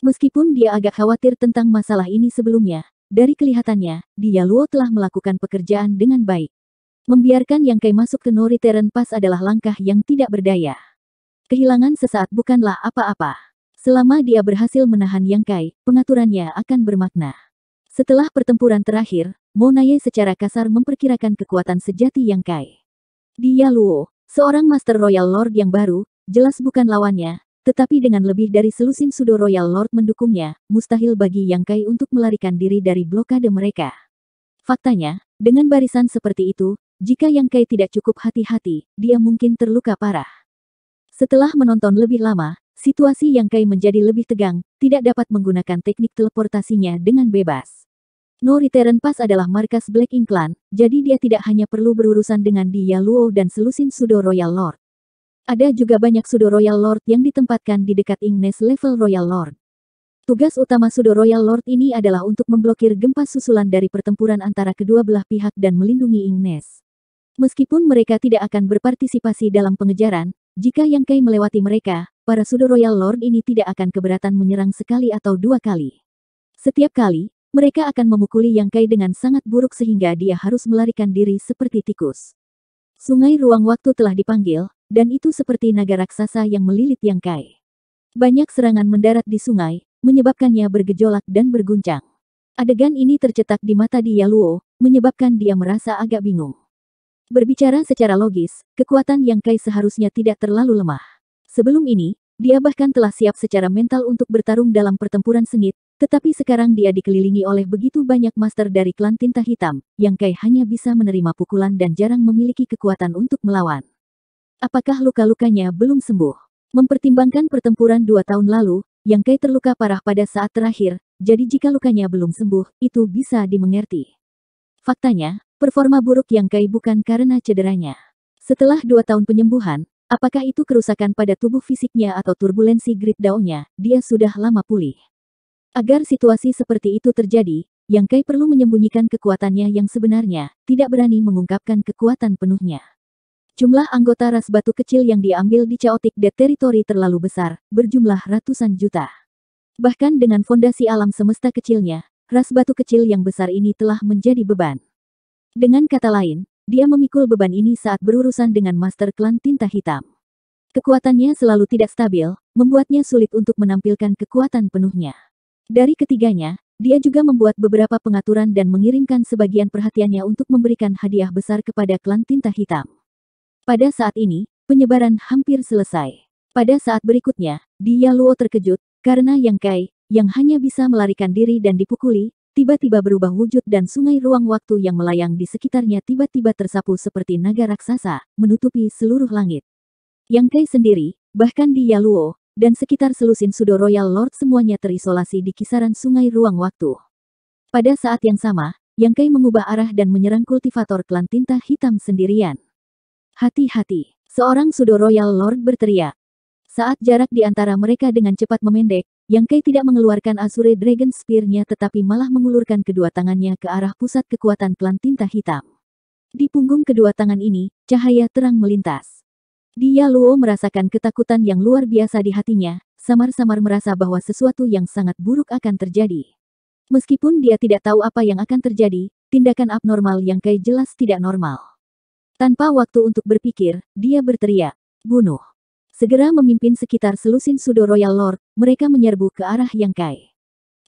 Meskipun dia agak khawatir tentang masalah ini sebelumnya, dari kelihatannya, dia Luo telah melakukan pekerjaan dengan baik. Membiarkan Yang Kai masuk ke Noriteren Pas adalah langkah yang tidak berdaya. Kehilangan sesaat bukanlah apa-apa. Selama dia berhasil menahan Yang Kai, pengaturannya akan bermakna. Setelah pertempuran terakhir, Monaye secara kasar memperkirakan kekuatan sejati Yang Kai. Dia Luo, seorang Master Royal Lord yang baru, jelas bukan lawannya, tetapi dengan lebih dari selusin sudo Royal Lord mendukungnya, mustahil bagi Yang Kai untuk melarikan diri dari blokade mereka. Faktanya, dengan barisan seperti itu, jika Yang Kai tidak cukup hati-hati, dia mungkin terluka parah. Setelah menonton lebih lama, situasi yang Kai menjadi lebih tegang, tidak dapat menggunakan teknik teleportasinya dengan bebas. No Return Pass adalah markas Black Ink Clan, jadi dia tidak hanya perlu berurusan dengan Dia Luo dan selusin Sudo Royal Lord. Ada juga banyak Sudo Royal Lord yang ditempatkan di dekat Ingness level Royal Lord. Tugas utama Sudo Royal Lord ini adalah untuk memblokir gempa susulan dari pertempuran antara kedua belah pihak dan melindungi Ingness. Meskipun mereka tidak akan berpartisipasi dalam pengejaran, jika Yang Kai melewati mereka, Para Sudo Royal Lord ini tidak akan keberatan menyerang sekali atau dua kali. Setiap kali, mereka akan memukuli Yang Kai dengan sangat buruk sehingga dia harus melarikan diri seperti tikus. Sungai ruang waktu telah dipanggil, dan itu seperti naga raksasa yang melilit Yang Kai. Banyak serangan mendarat di sungai, menyebabkannya bergejolak dan berguncang. Adegan ini tercetak di mata Dia Luo, menyebabkan dia merasa agak bingung. Berbicara secara logis, kekuatan Yang Kai seharusnya tidak terlalu lemah. Sebelum ini, dia bahkan telah siap secara mental untuk bertarung dalam pertempuran sengit, tetapi sekarang dia dikelilingi oleh begitu banyak master dari klan tinta hitam, yang Kai hanya bisa menerima pukulan dan jarang memiliki kekuatan untuk melawan. Apakah luka-lukanya belum sembuh? Mempertimbangkan pertempuran dua tahun lalu, yang Kai terluka parah pada saat terakhir, jadi jika lukanya belum sembuh, itu bisa dimengerti. Faktanya, performa buruk yang Kai bukan karena cederanya. Setelah dua tahun penyembuhan, Apakah itu kerusakan pada tubuh fisiknya atau turbulensi grid daunnya? dia sudah lama pulih. Agar situasi seperti itu terjadi, Yang Kai perlu menyembunyikan kekuatannya yang sebenarnya, tidak berani mengungkapkan kekuatan penuhnya. Jumlah anggota ras batu kecil yang diambil di Chaotic Dead Territory terlalu besar, berjumlah ratusan juta. Bahkan dengan fondasi alam semesta kecilnya, ras batu kecil yang besar ini telah menjadi beban. Dengan kata lain, dia memikul beban ini saat berurusan dengan Master Klan Tinta Hitam. Kekuatannya selalu tidak stabil, membuatnya sulit untuk menampilkan kekuatan penuhnya. Dari ketiganya, dia juga membuat beberapa pengaturan dan mengirimkan sebagian perhatiannya untuk memberikan hadiah besar kepada klan tinta hitam. Pada saat ini, penyebaran hampir selesai. Pada saat berikutnya, Dia Luo terkejut, karena Yang Kai, yang hanya bisa melarikan diri dan dipukuli, tiba-tiba berubah wujud dan sungai ruang waktu yang melayang di sekitarnya tiba-tiba tersapu seperti naga raksasa, menutupi seluruh langit. Yang Kai sendiri, bahkan di Yaluo, dan sekitar selusin Sudo Royal Lord semuanya terisolasi di kisaran sungai ruang waktu. Pada saat yang sama, Yang Kai mengubah arah dan menyerang kultivator klan tinta hitam sendirian. Hati-hati, seorang Sudo Royal Lord berteriak. Saat jarak di antara mereka dengan cepat memendek, yang Kei tidak mengeluarkan Azure Dragon Spear-nya tetapi malah mengulurkan kedua tangannya ke arah pusat kekuatan klan tinta hitam. Di punggung kedua tangan ini, cahaya terang melintas. Dia Luo merasakan ketakutan yang luar biasa di hatinya, samar-samar merasa bahwa sesuatu yang sangat buruk akan terjadi. Meskipun dia tidak tahu apa yang akan terjadi, tindakan abnormal yang Kai jelas tidak normal. Tanpa waktu untuk berpikir, dia berteriak, bunuh. Segera memimpin sekitar selusin Sudo Royal Lord, mereka menyerbu ke arah Yang Kai.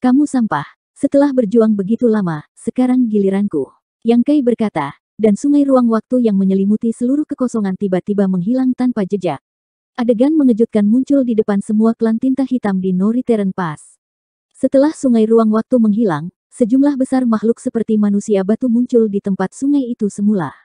Kamu sampah. Setelah berjuang begitu lama, sekarang giliranku. Yang Kai berkata, dan sungai ruang waktu yang menyelimuti seluruh kekosongan tiba-tiba menghilang tanpa jejak. Adegan mengejutkan muncul di depan semua klan tinta hitam di Noriteren Pass. Setelah sungai ruang waktu menghilang, sejumlah besar makhluk seperti manusia batu muncul di tempat sungai itu semula.